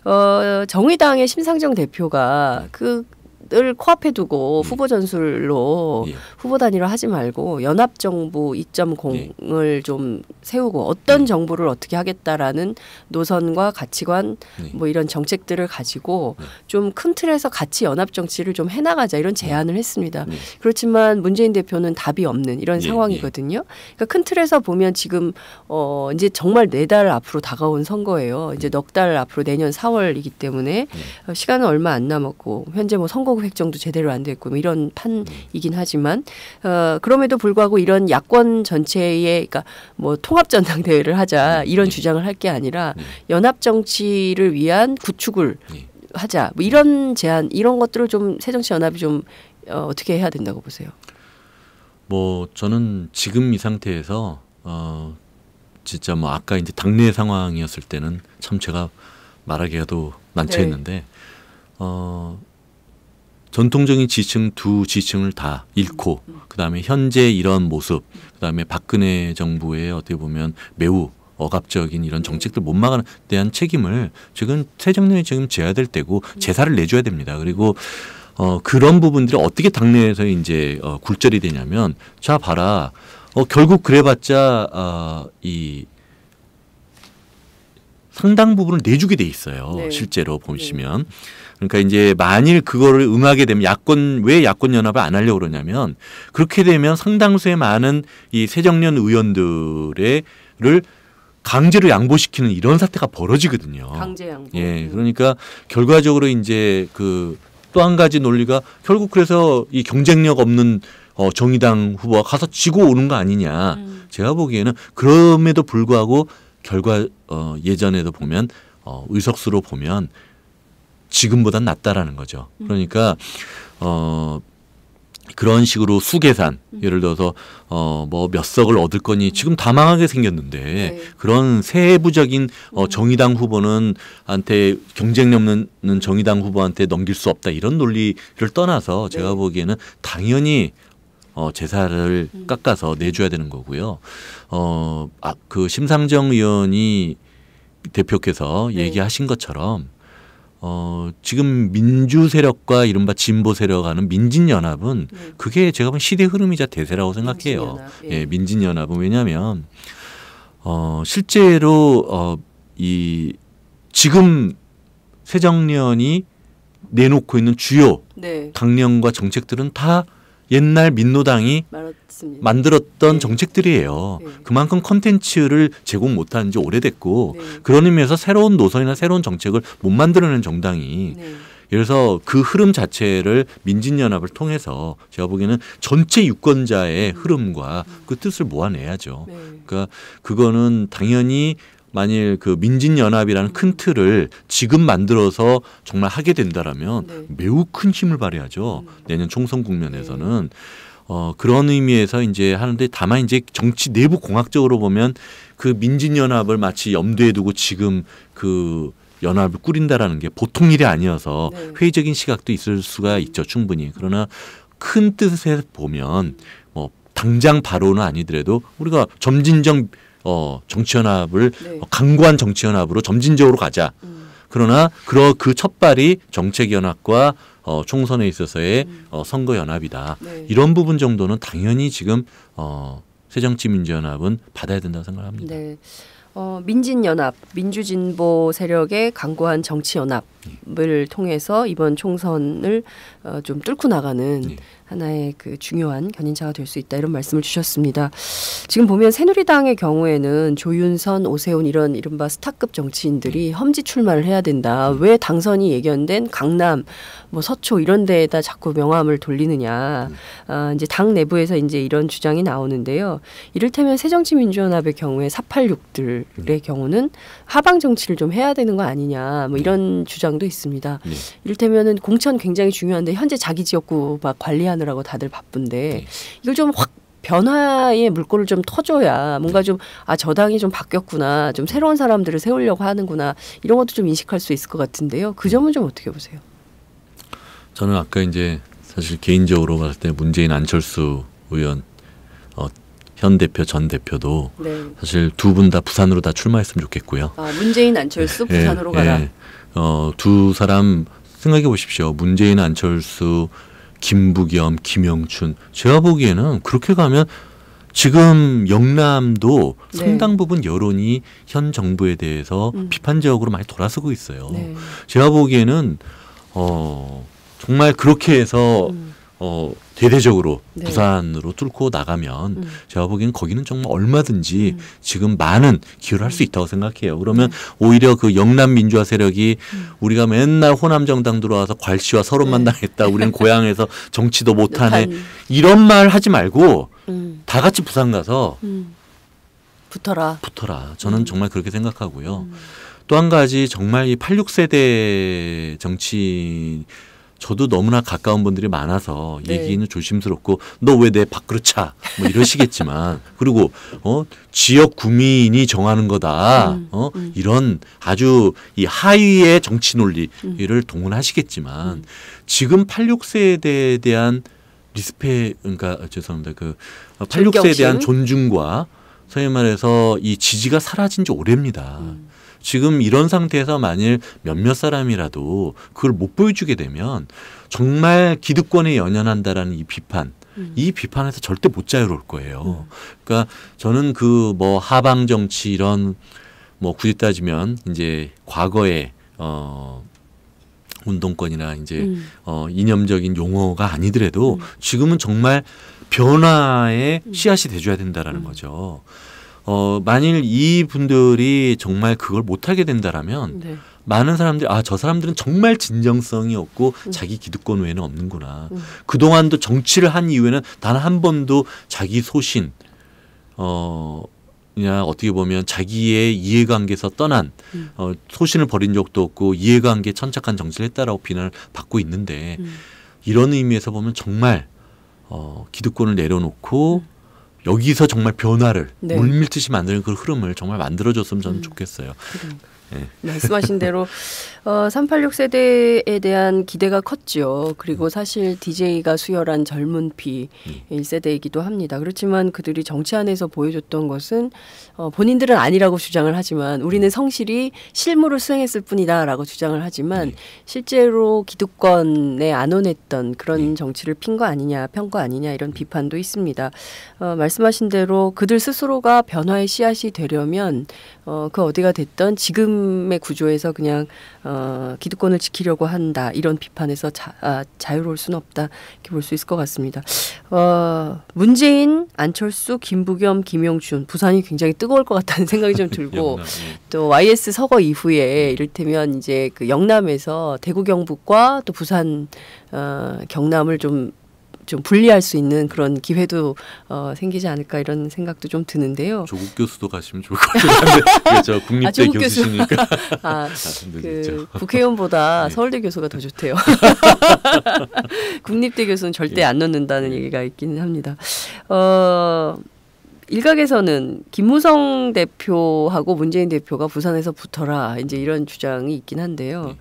Speaker 3: 예. 어, 정의당의 심상정 대표가 그을 코앞에 두고 음. 후보 전술로 예. 후보 단위로 하지 말고 연합 정부 2.0을 예. 좀 세우고 어떤 예. 정부를 어떻게 하겠다라는 노선과 가치관 네. 뭐 이런 정책들을 가지고 좀 큰 틀에서 같이 연합 정치를 좀 해나가자 이런 제안을 했습니다. 그렇지만 문재인 대표는 답이 없는 이런 예, 상황이거든요. 그러니까 큰 틀에서 보면 지금 어 이제 정말 네 달 앞으로 다가온 선거예요. 이제 넉 달 앞으로 내년 4월이기 때문에 시간은 얼마 안 남았고 현재 뭐 선거 사법 획정도 제대로 안 됐고 뭐 이런 판이긴 음. 하지만 어, 그럼에도 불구하고 이런 야권 전체의 그러니까 뭐 통합 전당대회를 하자 음. 이런 음. 주장을 할 게 아니라 연합 정치를 위한 구축을 하자 뭐 이런 제안 이런 것들을 좀 새정치연합이 좀 어, 어떻게 해야 된다고 보세요?
Speaker 4: 뭐 저는 지금 이 상태에서 어 진짜 뭐 아까 이제 당내 상황이었을 때는 참 제가 말하기가도 난처했는데 네. 어 전통적인 지층 두 지층을 다 잃고 그다음에 현재 이런 모습 그다음에 박근혜 정부의 어떻게 보면 매우 억압적인 이런 정책들 못 막아는 대한 책임을 지금 새정년이 지금 져야 될 때고 제사를 내줘야 됩니다. 그리고 어 그런 부분들이 어떻게 당내에서 이제 어 굴절이 되냐면 자 봐라 어 결국 그래봤자 어이 아, 상당 부분을 내주게 돼 있어요. 네. 실제로 보시면. 네. 그러니까 이제 만일 그거를 응하게 되면 야권 왜 야권 연합을 안 하려고 그러냐면 그렇게 되면 상당수의 많은 이 새정년 의원들의 강제로 양보시키는 이런 사태가 벌어지거든요. 강제 양보. 예, 음. 그러니까 결과적으로 이제 그 또 한 가지 논리가 결국 그래서 이 경쟁력 없는 어, 정의당 후보가 가서 지고 오는 거 아니냐. 음. 제가 보기에는 그럼에도 불구하고 결과 어, 예전에도 보면 어, 의석수로 보면 지금보다낮다라는 거죠. 음. 그러니까 어 그런 식으로 수계산 음. 예를 들어서 어뭐몇 석을 얻을 거니 음. 지금 다 망하게 생겼는데 네. 그런 세부적인 어 정의당 후보는 한테 경쟁력 없는 정의당 후보한테 넘길 수 없다 이런 논리를 떠나서 제가 네. 보기에는 당연히 어, 제사를 음. 깎아서 네. 내줘야 되는 거고요. 어, 아, 그 심상정 의원이 대표께서 네. 얘기하신 것처럼 어, 지금 민주 세력과 이른바 진보 세력하는 민진연합은 네. 그게 제가 본 시대 흐름이자 대세라고 생각해요. 민진연합, 예. 예, 민진연합은 왜냐하면 어, 실제로 어, 이 지금 새정년이 내놓고 있는 주요 네. 당령과 정책들은 다 옛날 민노당이 맞습니다. 만들었던 네. 정책들이에요. 네. 그만큼 컨텐츠를 제공 못한 지 오래됐고 네. 그런 의미에서 새로운 노선이나 새로운 정책을 못 만들어낸 정당이 네. 그래서 그 흐름 자체를 민진연합을 통해서 제가 보기에는 전체 유권자의 음. 흐름과 음. 그 뜻을 모아내야죠. 네. 그러니까 그거는 당연히 만일 그 민진연합이라는 큰 틀을 지금 만들어서 정말 하게 된다라면 네. 매우 큰 힘을 발휘하죠. 음. 내년 총선 국면에서는. 네. 어, 그런 의미에서 이제 하는데 다만 이제 정치 내부 공학적으로 보면 그 민진연합을 마치 염두에 두고 지금 그 연합을 꾸린다라는 게 보통 일이 아니어서 네. 회의적인 시각도 있을 수가 있죠 충분히 그러나 큰 뜻에 보면 뭐 당장 바로는 아니더라도 우리가 점진적 어, 정치연합을 네. 어, 강구한 정치연합으로 점진적으로 가자. 음. 그러나 그러 그 첫발이 정책연합과 어, 총선에 있어서의 음. 어, 선거연합이다. 네. 이런 부분 정도는 당연히 지금 어, 새정치민주연합은 받아야 된다고 생각합니다.
Speaker 3: 네. 어, 민진연합, 민주진보 세력의 강구한 정치연합 을 통해서 이번 총선을 어, 좀 뚫고 나가는 네. 하나의 그 중요한 견인차가 될 수 있다 이런 말씀을 주셨습니다. 지금 보면 새누리당의 경우에는 조윤선, 오세훈 이런 이른바 스타급 정치인들이 네. 험지 출마를 해야 된다. 네. 왜 당선이 예견된 강남, 뭐 서초 이런 데에다 자꾸 명함을 돌리느냐. 네. 아, 이제 당 내부에서 이제 이런 주장이 나오는데요. 이를테면 새정치민주연합의 경우에 486들의 경우는 하방 정치를 좀 해야 되는 거 아니냐. 뭐 이런 주장 정도 있습니다. 네. 이를테면은 공천 굉장히 중요한데 현재 자기 지역구 막 관리하느라고 다들 바쁜데 네. 이걸 좀 확 변화의 물꼬를 좀 터줘야 뭔가 좀 아 저당이 좀 바뀌었구나 좀 새로운 사람들을 세우려고 하는구나 이런 것도 좀 인식할 수 있을 것 같은데요 그 점은 좀 어떻게 보세요
Speaker 4: 저는 아까 이제 사실 개인적으로 봤을 때 문재인 안철수 의원 어, 현 대표 전 대표도 네. 사실 두 분 다 부산으로 다 출마했으면 좋겠고요.
Speaker 3: 아 문재인 안철수 예, 부산으로 예, 가라. 예.
Speaker 4: 어, 두 사람 생각해 보십시오. 문재인, 안철수, 김부겸, 김영춘. 제가 보기에는 그렇게 가면 지금 영남도 네. 상당 부분 여론이 현 정부에 대해서 음. 비판적으로 많이 돌아서고 있어요. 네. 제가 보기에는 어 정말 그렇게 해서 음. 어, 대대적으로 네. 부산으로 뚫고 나가면 음. 제가 보기엔 거기는 정말 얼마든지 음. 지금 많은 기여를 할수 음. 있다고 생각해요. 그러면 네. 오히려 그 영남 민주화 세력이 음. 우리가 맨날 호남 정당 들어와서 괄시와 서로만 네. 당했다. 우리는 고향에서 정치도 못하네. 이런 말 하지 말고 음. 다 같이 부산 가서
Speaker 3: 음. 붙어라.
Speaker 4: 붙어라. 저는 정말 그렇게 생각하고요. 또 한 가지 정말 이 86세대 정치 저도 너무나 가까운 분들이 많아서 네. 얘기는 조심스럽고 너 왜 내 밖으로 차? 뭐 이러시겠지만 그리고 어 지역 구민이 정하는 거다. 음, 어 음. 이런 아주 이 하위의 정치 논리를 음. 동원하시겠지만 음. 지금 86세대에 대한 리스페 그러니까 아, 죄송합니다. 그 86세에 대 대한 존중과 소위 말해서 이 지지가 사라진 지 오래입니다. 음. 지금 이런 상태에서 만일 몇몇 사람이라도 그걸 못 보여주게 되면 정말 기득권에 연연한다라는 이 비판 이 음. 비판에서 절대 못 자유로울 거예요. 음. 그러니까 저는 그 뭐 하방 정치 이런 뭐 굳이 따지면 이제 과거에 어 운동권이나 이제 음. 어 이념적인 용어가 아니더라도 음. 지금은 정말 변화의 음. 씨앗이 돼줘야 된다라는 거죠. 어, 만일 이 분들이 정말 그걸 못하게 된다라면 네. 많은 사람들이 아 저 사람들은 정말 진정성이 없고 음. 자기 기득권 외에는 없는구나. 음. 그동안도 정치를 한 이후에는 단 한 번도 자기 소신 어 그냥 어떻게 보면 자기의 이해관계에서 떠난 음. 어, 소신을 버린 적도 없고 이해관계에 천착한 정치를 했다라고 비난을 받고 있는데 음. 이런 의미에서 보면 정말 어, 기득권을 내려놓고 음. 여기서 정말 변화를 네. 물밀듯이 만드는 그 흐름을 정말 만들어줬으면 저는 음. 좋겠어요. 그러니 예. 말씀하신
Speaker 3: 대로 어, 386 세대에 대한 기대가 컸지요. 그리고 음. 사실 DJ가 수혈한 젊은 피 1세대이기도 음. 합니다. 그렇지만 그들이 정치 안에서 보여줬던 것은 어, 본인들은 아니라고 주장을 하지만 우리는 음. 성실히 실무를 수행했을 뿐이다라고 주장을 하지만 예. 실제로 기득권에 안원했던 그런 예. 정치를 핀 거 아니냐, 편 거 아니냐 이런 비판도 있습니다. 어, 말씀하신 대로 그들 스스로가 변화의 씨앗이 되려면 어, 그 어디가 됐던 지금의 구조에서 그냥 어, 기득권을 지키려고 한다 이런 비판에서 자, 아, 자유로울 수는 없다 이렇게 볼 수 있을 것 같습니다. 어, 문재인, 안철수, 김부겸, 김용준 부산이 굉장히 뜨거울 것 같다는 생각이 좀 들고 예. 또 YS 서거 이후에 이를테면 이제 그 영남에서 대구 경북과 또 부산 어, 경남을 좀좀 분리할 수 있는 그런 기회도 어, 생기지 않을까 이런 생각도 좀 드는데요.
Speaker 4: 조국 교수도 가시면 좋을 것 같은데 저 국립대 아, 교수니까 아, 아, 그
Speaker 3: 국회의원보다 네. 서울대 교수가 더 좋대요. 국립대 교수는 절대 예. 안 넣는다는 예. 얘기가 있기는 합니다. 어, 일각에서는 김무성 대표하고 문재인 대표가 부산에서 붙어라 이제 이런 주장이 있긴 한데요. 예.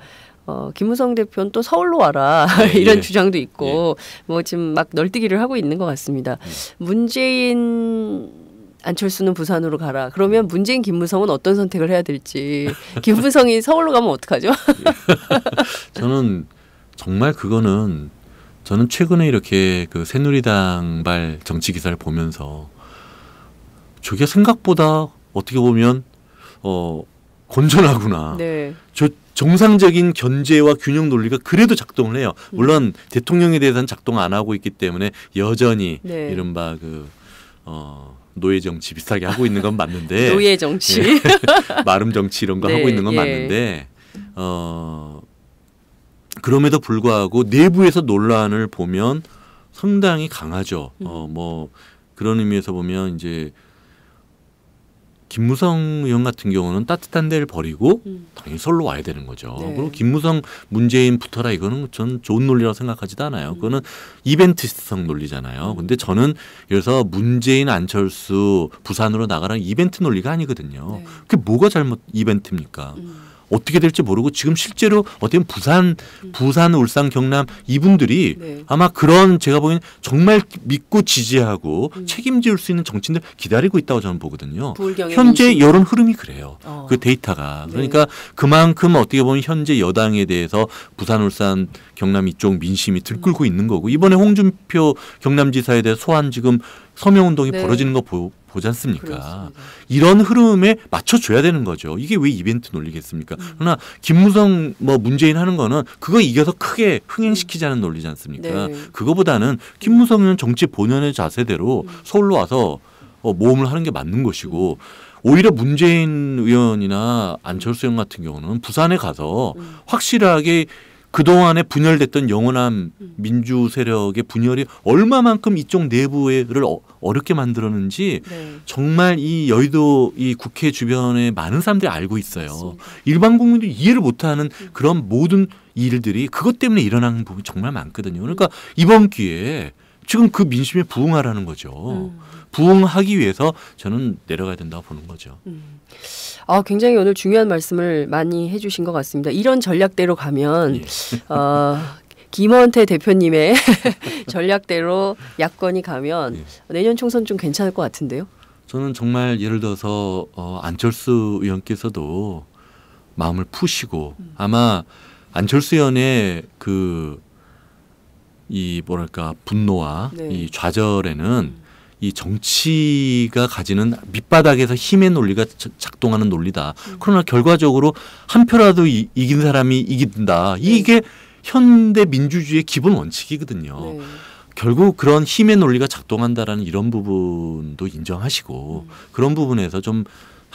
Speaker 3: 어, 김무성 대표는 또 서울로 와라 예, 이런 예. 주장도 있고 예. 뭐 지금 막 널뛰기를 하고 있는 것 같습니다. 예. 문재인 안철수는 부산으로 가라. 그러면 예. 문재인 김무성은 어떤 선택을 해야 될지 김무성이 서울로 가면 어떡하죠? 예.
Speaker 4: 저는 정말 그거는 저는 최근에 이렇게 그 새누리당발 정치 기사를 보면서 저게 생각보다 어떻게 보면 어 건전하구나. 네. 저 정상적인 견제와 균형 논리가 그래도 작동을 해요. 음. 물론 대통령에 대해서는 작동 안 하고 있기 때문에 여전히 네. 이른바 그 어. 노예 정치 비슷하게 하고 있는 건 맞는데 노예 정치 예. 마름 정치 이런 거 네, 하고 있는 건 예. 맞는데 어 그럼에도 불구하고 내부에서 논란을 보면 상당히 강하죠. 음. 어뭐 그런 의미에서 보면 이제 김무성 의원 같은 경우는 따뜻한 데를 버리고 음. 당연히 설로 와야 되는 거죠. 네. 그리고 김무성 문재인 붙어라 이거는 전 좋은 논리라고 생각하지도 않아요. 음. 그거는 이벤트성 논리잖아요. 음. 근데 저는 그래서 문재인 안철수 부산으로 나가라는 이벤트 논리가 아니거든요. 네. 그게 뭐가 잘못 이벤트입니까? 음. 어떻게 될지 모르고 지금 실제로 어떻게 보면 부산, 부산, 울산, 경남 이분들이 네. 아마 그런 제가 보기엔 정말 믿고 지지하고 음. 책임지울수 있는 정치인들 기다리고 있다고 저는 보거든요. 현재 인식. 여론 흐름이
Speaker 5: 그래요. 어.
Speaker 4: 그 데이터가. 네. 그러니까 네. 그만큼 어떻게 보면 현재 여당에 대해서 부산, 울산, 경남 이쪽 민심이 들끓고 음. 있는 거고 이번에 홍준표 경남지사에 대해 소환 지금 서명 운동이 네. 벌어지는 거 보, 보지 않습니까? 그렇습니다. 이런 흐름에 맞춰줘야 되는 거죠. 이게 왜 이벤트 논리겠습니까? 음. 그러나 김무성 뭐 문재인 하는 거는 그거 이겨서 크게 흥행시키자는 음. 논리지 않습니까? 네. 그거보다는 김무성은 정치 본연의 자세대로 음. 서울로 와서 어, 모험을 하는 게 맞는 것이고 오히려 문재인 의원이나 안철수 의원 같은 경우는 부산에 가서 음. 확실하게 그동안에 분열됐던 영원한 음. 민주 세력의 분열이 얼마만큼 이쪽 내부를 어, 렵게 만들었는지 네. 정말 이 여의도 이 국회 주변에 많은 사람들이 알고 있어요. 맞습니다. 일반 국민도 이해를 못하는 음. 그런 모든 일들이 그것 때문에 일어나는 부분이 정말 많거든요. 그러니까 이번 기회에 지금 그 민심에 부응하라는 거죠. 음. 부응하기 위해서 저는 내려가야 된다고 보는 거죠. 음.
Speaker 3: 아, 굉장히 오늘 중요한 말씀을 많이 해주신 것 같습니다. 이런 전략대로 가면 예. 어, 김원태 대표님의 전략대로 야권이 가면 예. 내년 총선 좀 괜찮을 것 같은데요.
Speaker 4: 저는 정말 예를 들어서 어, 안철수 의원께서도 마음을 푸시고 음. 아마 안철수 의원의 그이 뭐랄까 분노와 네. 이 좌절에는 음. 이 정치가 가지는 밑바닥에서 힘의 논리가 작동하는 논리다. 음. 그러나 결과적으로 한 표라도 이, 긴 사람이 이긴다. 네. 이게 현대 민주주의의 기본 원칙이거든요. 네. 결국 그런 힘의 논리가 작동한다라는 이런 부분도 인정하시고 음. 그런 부분에서 좀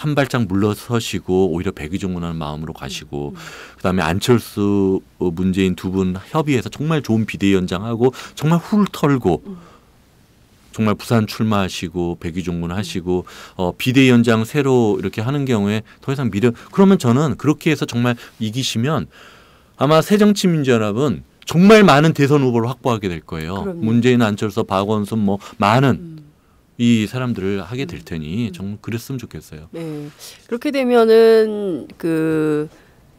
Speaker 4: 한 발짝 물러서시고 오히려 백의종군하는 마음으로 가시고 음, 음. 그다음에 안철수 문재인 두 분 협의해서 정말 좋은 비대위원장하고 정말 훌 털고 음. 정말 부산 출마하시고 백의종군 하시고 어, 비대위원장 새로 이렇게 하는 경우에 더 이상 미래 그러면 저는 그렇게 해서 정말 이기시면 아마 새정치민주연합은 정말 많은 대선 후보를 확보하게 될 거예요. 그럼요. 문재인, 안철수, 박원순 뭐 많은 음. 이 사람들을 하게 될 테니 음. 정말 그랬으면 좋겠어요. 네.
Speaker 3: 그렇게 되면은 그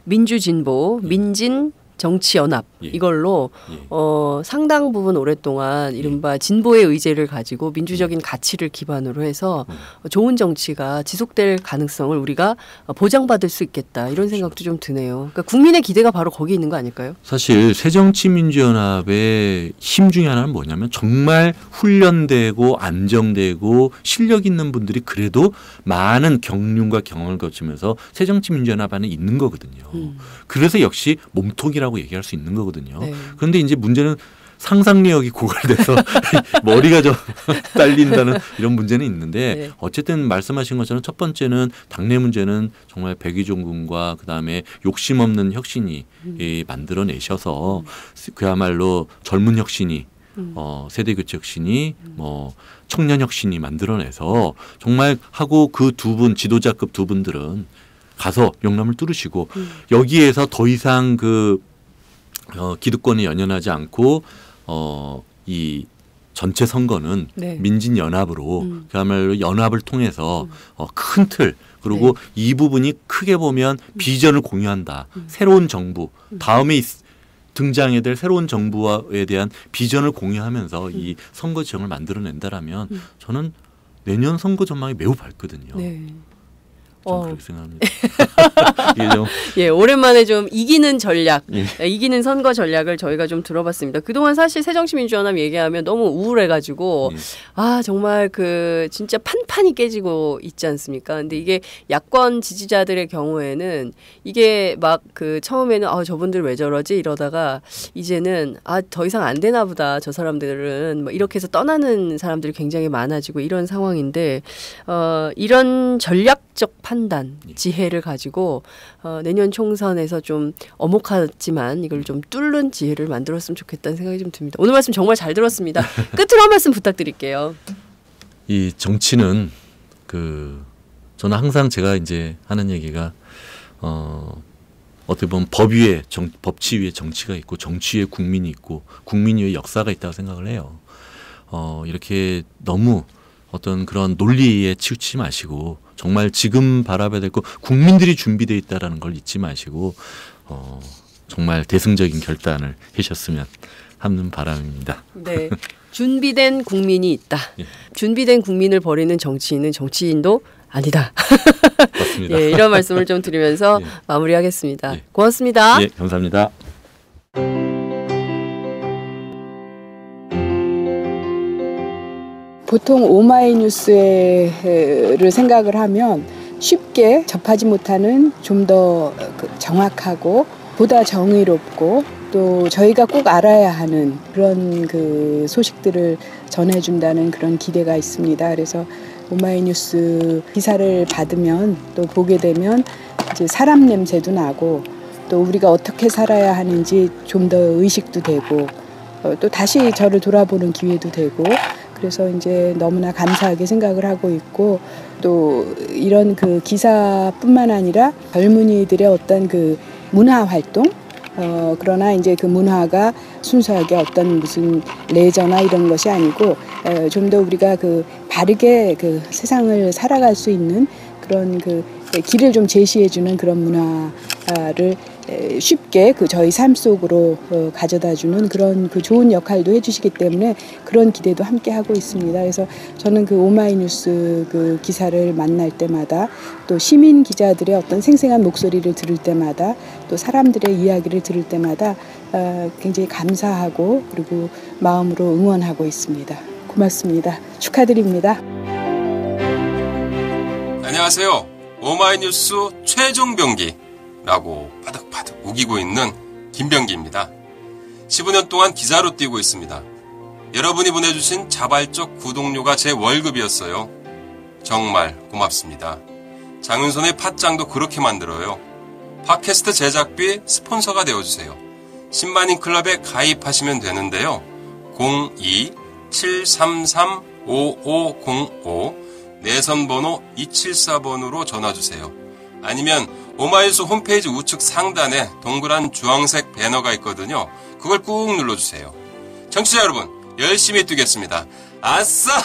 Speaker 3: 민주진보, 네. 민진 정치연합 예. 이걸로 예. 어, 상당 부분 오랫동안 예. 이른바 진보의 의제를 가지고 민주적인 예. 가치를 기반으로 해서 음. 어, 좋은 정치가 지속될 가능성을 우리가 어, 보장받을 수 있겠다 이런 그렇죠. 생각도 좀 드네요. 그러니까 국민의 기대가 바로 거기 있는 거 아닐까요?
Speaker 4: 사실 새정치민주연합의 힘 중에 하나는 뭐냐면 정말 훈련되고 안정되고 실력 있는 분들이 그래도 많은 경륜과 경험을 거치면서 새정치민주연합 안에 있는 거거든요. 음. 그래서 역시 몸통이 상상력이라고 얘기할 수 있는 거거든요. 네. 그런데 이제 문제는 상상력이 고갈돼서 머리가 좀 딸린다는 이런 문제는 있는데 네. 어쨌든 말씀하신 것처럼 첫 번째는 당내 문제는 정말 백의종군과 그다음에 욕심 없는 혁신이 음. 만들어내셔서 음. 그야말로 젊은 혁신이 음. 어, 세대 교체 혁신이 음. 뭐 청년 혁신이 만들어내서 정말 하고 그 두 분 지도자급 두 분들은 가서 명람을 뚫으시고 음. 여기에서 더 이상 그 어, 기득권이 연연하지 않고 어, 이 전체 선거는 네. 민진연합으로 음. 그야말로 연합을 통해서 음. 어, 큰 틀 그리고 네. 이 부분이 크게 보면 음. 비전을 공유한다. 음. 새로운 정부 음. 다음에 있, 등장해야 될 새로운 정부에 대한 비전을 공유하면서 음. 이 선거 지형을 만들어낸다라면 저는 내년 선거 전망이 매우 밝거든요.
Speaker 3: 네. 저는 오. 그렇게 생각합니다. 예, 오랜만에 좀 이기는 전략, 예. 예. 이기는 선거 전략을 저희가 좀 들어봤습니다. 그동안 사실 새정치민주연합 얘기하면 너무 우울해가지고 예. 아 정말 그 진짜 판판이 깨지고 있지 않습니까? 근데 이게 야권 지지자들의 경우에는 이게 막 그 처음에는 아 저분들 왜 저러지 이러다가 이제는 아더 이상 안 되나 보다 저 사람들은 뭐 이렇게 해서 떠나는 사람들이 굉장히 많아지고 이런 상황인데 어 이런 전략적 판 판단, 예. 지혜를 가지고 어, 내년 총선에서 좀 어목하지만 이걸 좀 뚫는 지혜를 만들었으면 좋겠다는 생각이 좀 듭니다. 오늘 말씀 정말 잘 들었습니다. 끝으로 한 말씀 부탁드릴게요.
Speaker 4: 이 정치는 그 저는 항상 제가 이제 하는 얘기가 어 어떻게 보면 법 위에 정, 법치 위에 정치가 있고 정치 위에 국민이 있고 국민 위에 역사가 있다고 생각을 해요. 어 이렇게 너무 어떤 그런 논리에 치우치지 마시고 정말 지금 바라봐야 될거 국민들이 준비돼 있다라는 걸 잊지 마시고 어, 정말 대승적인 결단을 하셨으면 하는 바람입니다.
Speaker 3: 네. 준비된 국민이 있다. 예. 준비된 국민을 버리는 정치인은 정치인도 아니다.
Speaker 4: 맞습니다. 예, 이런
Speaker 3: 말씀을 좀 드리면서 예. 마무리하겠습니다. 예. 고맙습니다.
Speaker 4: 예, 감사합니다.
Speaker 6: 보통 오마이뉴스를 생각을 하면 쉽게 접하지 못하는 좀더 그 정확하고 보다 정의롭고 또 저희가 꼭 알아야 하는 그런 그 소식들을 전해준다는 그런 기대가 있습니다. 그래서 오마이뉴스 기사를 받으면 또 보게 되면 이제 사람 냄새도 나고 또 우리가 어떻게 살아야 하는지 좀 더 의식도 되고 어, 또 다시 저를 돌아보는 기회도 되고 그래서 이제 너무나 감사하게 생각을 하고 있고 또 이런 그 기사뿐만 아니라 젊은이들의 어떤 그 문화 활동 어, 그러나 이제 그 문화가 순수하게 어떤 무슨 레저나 이런 것이 아니고 어, 좀더 우리가 그 바르게 그 세상을 살아갈 수 있는 그런 그, 그 길을 좀 제시해주는 그런 문화를 쉽게 그 저희 삶 속으로 어, 가져다주는 그런 그 좋은 역할도 해주시기 때문에 그런 기대도 함께 하고 있습니다. 그래서 저는 그 오마이뉴스 그 기사를 만날 때마다 또 시민 기자들의 어떤 생생한 목소리를 들을 때마다 또 사람들의 이야기를 들을 때마다 어, 굉장히 감사하고 그리고 마음으로 응원하고 있습니다. 고맙습니다. 축하드립니다.
Speaker 1: 안녕하세요. 오마이뉴스 최종 병기 라고 바득바득 우기고 있는 김병기입니다. 15년 동안 기자로 뛰고 있습니다. 여러분이 보내주신 자발적 구독료가 제 월급이었어요. 정말 고맙습니다. 장윤선의 팟짱도 그렇게 만들어요. 팟캐스트 제작비 스폰서가 되어주세요. 10만인 클럽에 가입하시면 되는데요. 02-733-5505 내선번호 274번으로 전화주세요. 아니면 오마이뉴스 홈페이지 우측 상단에 동그란 주황색 배너가 있거든요. 그걸 꾹 눌러주세요. 청취자 여러분 열심히 뛰겠습니다. 아싸!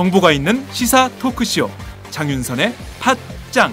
Speaker 1: 정보가 있는 시사 토크쇼 장윤선의 팟짱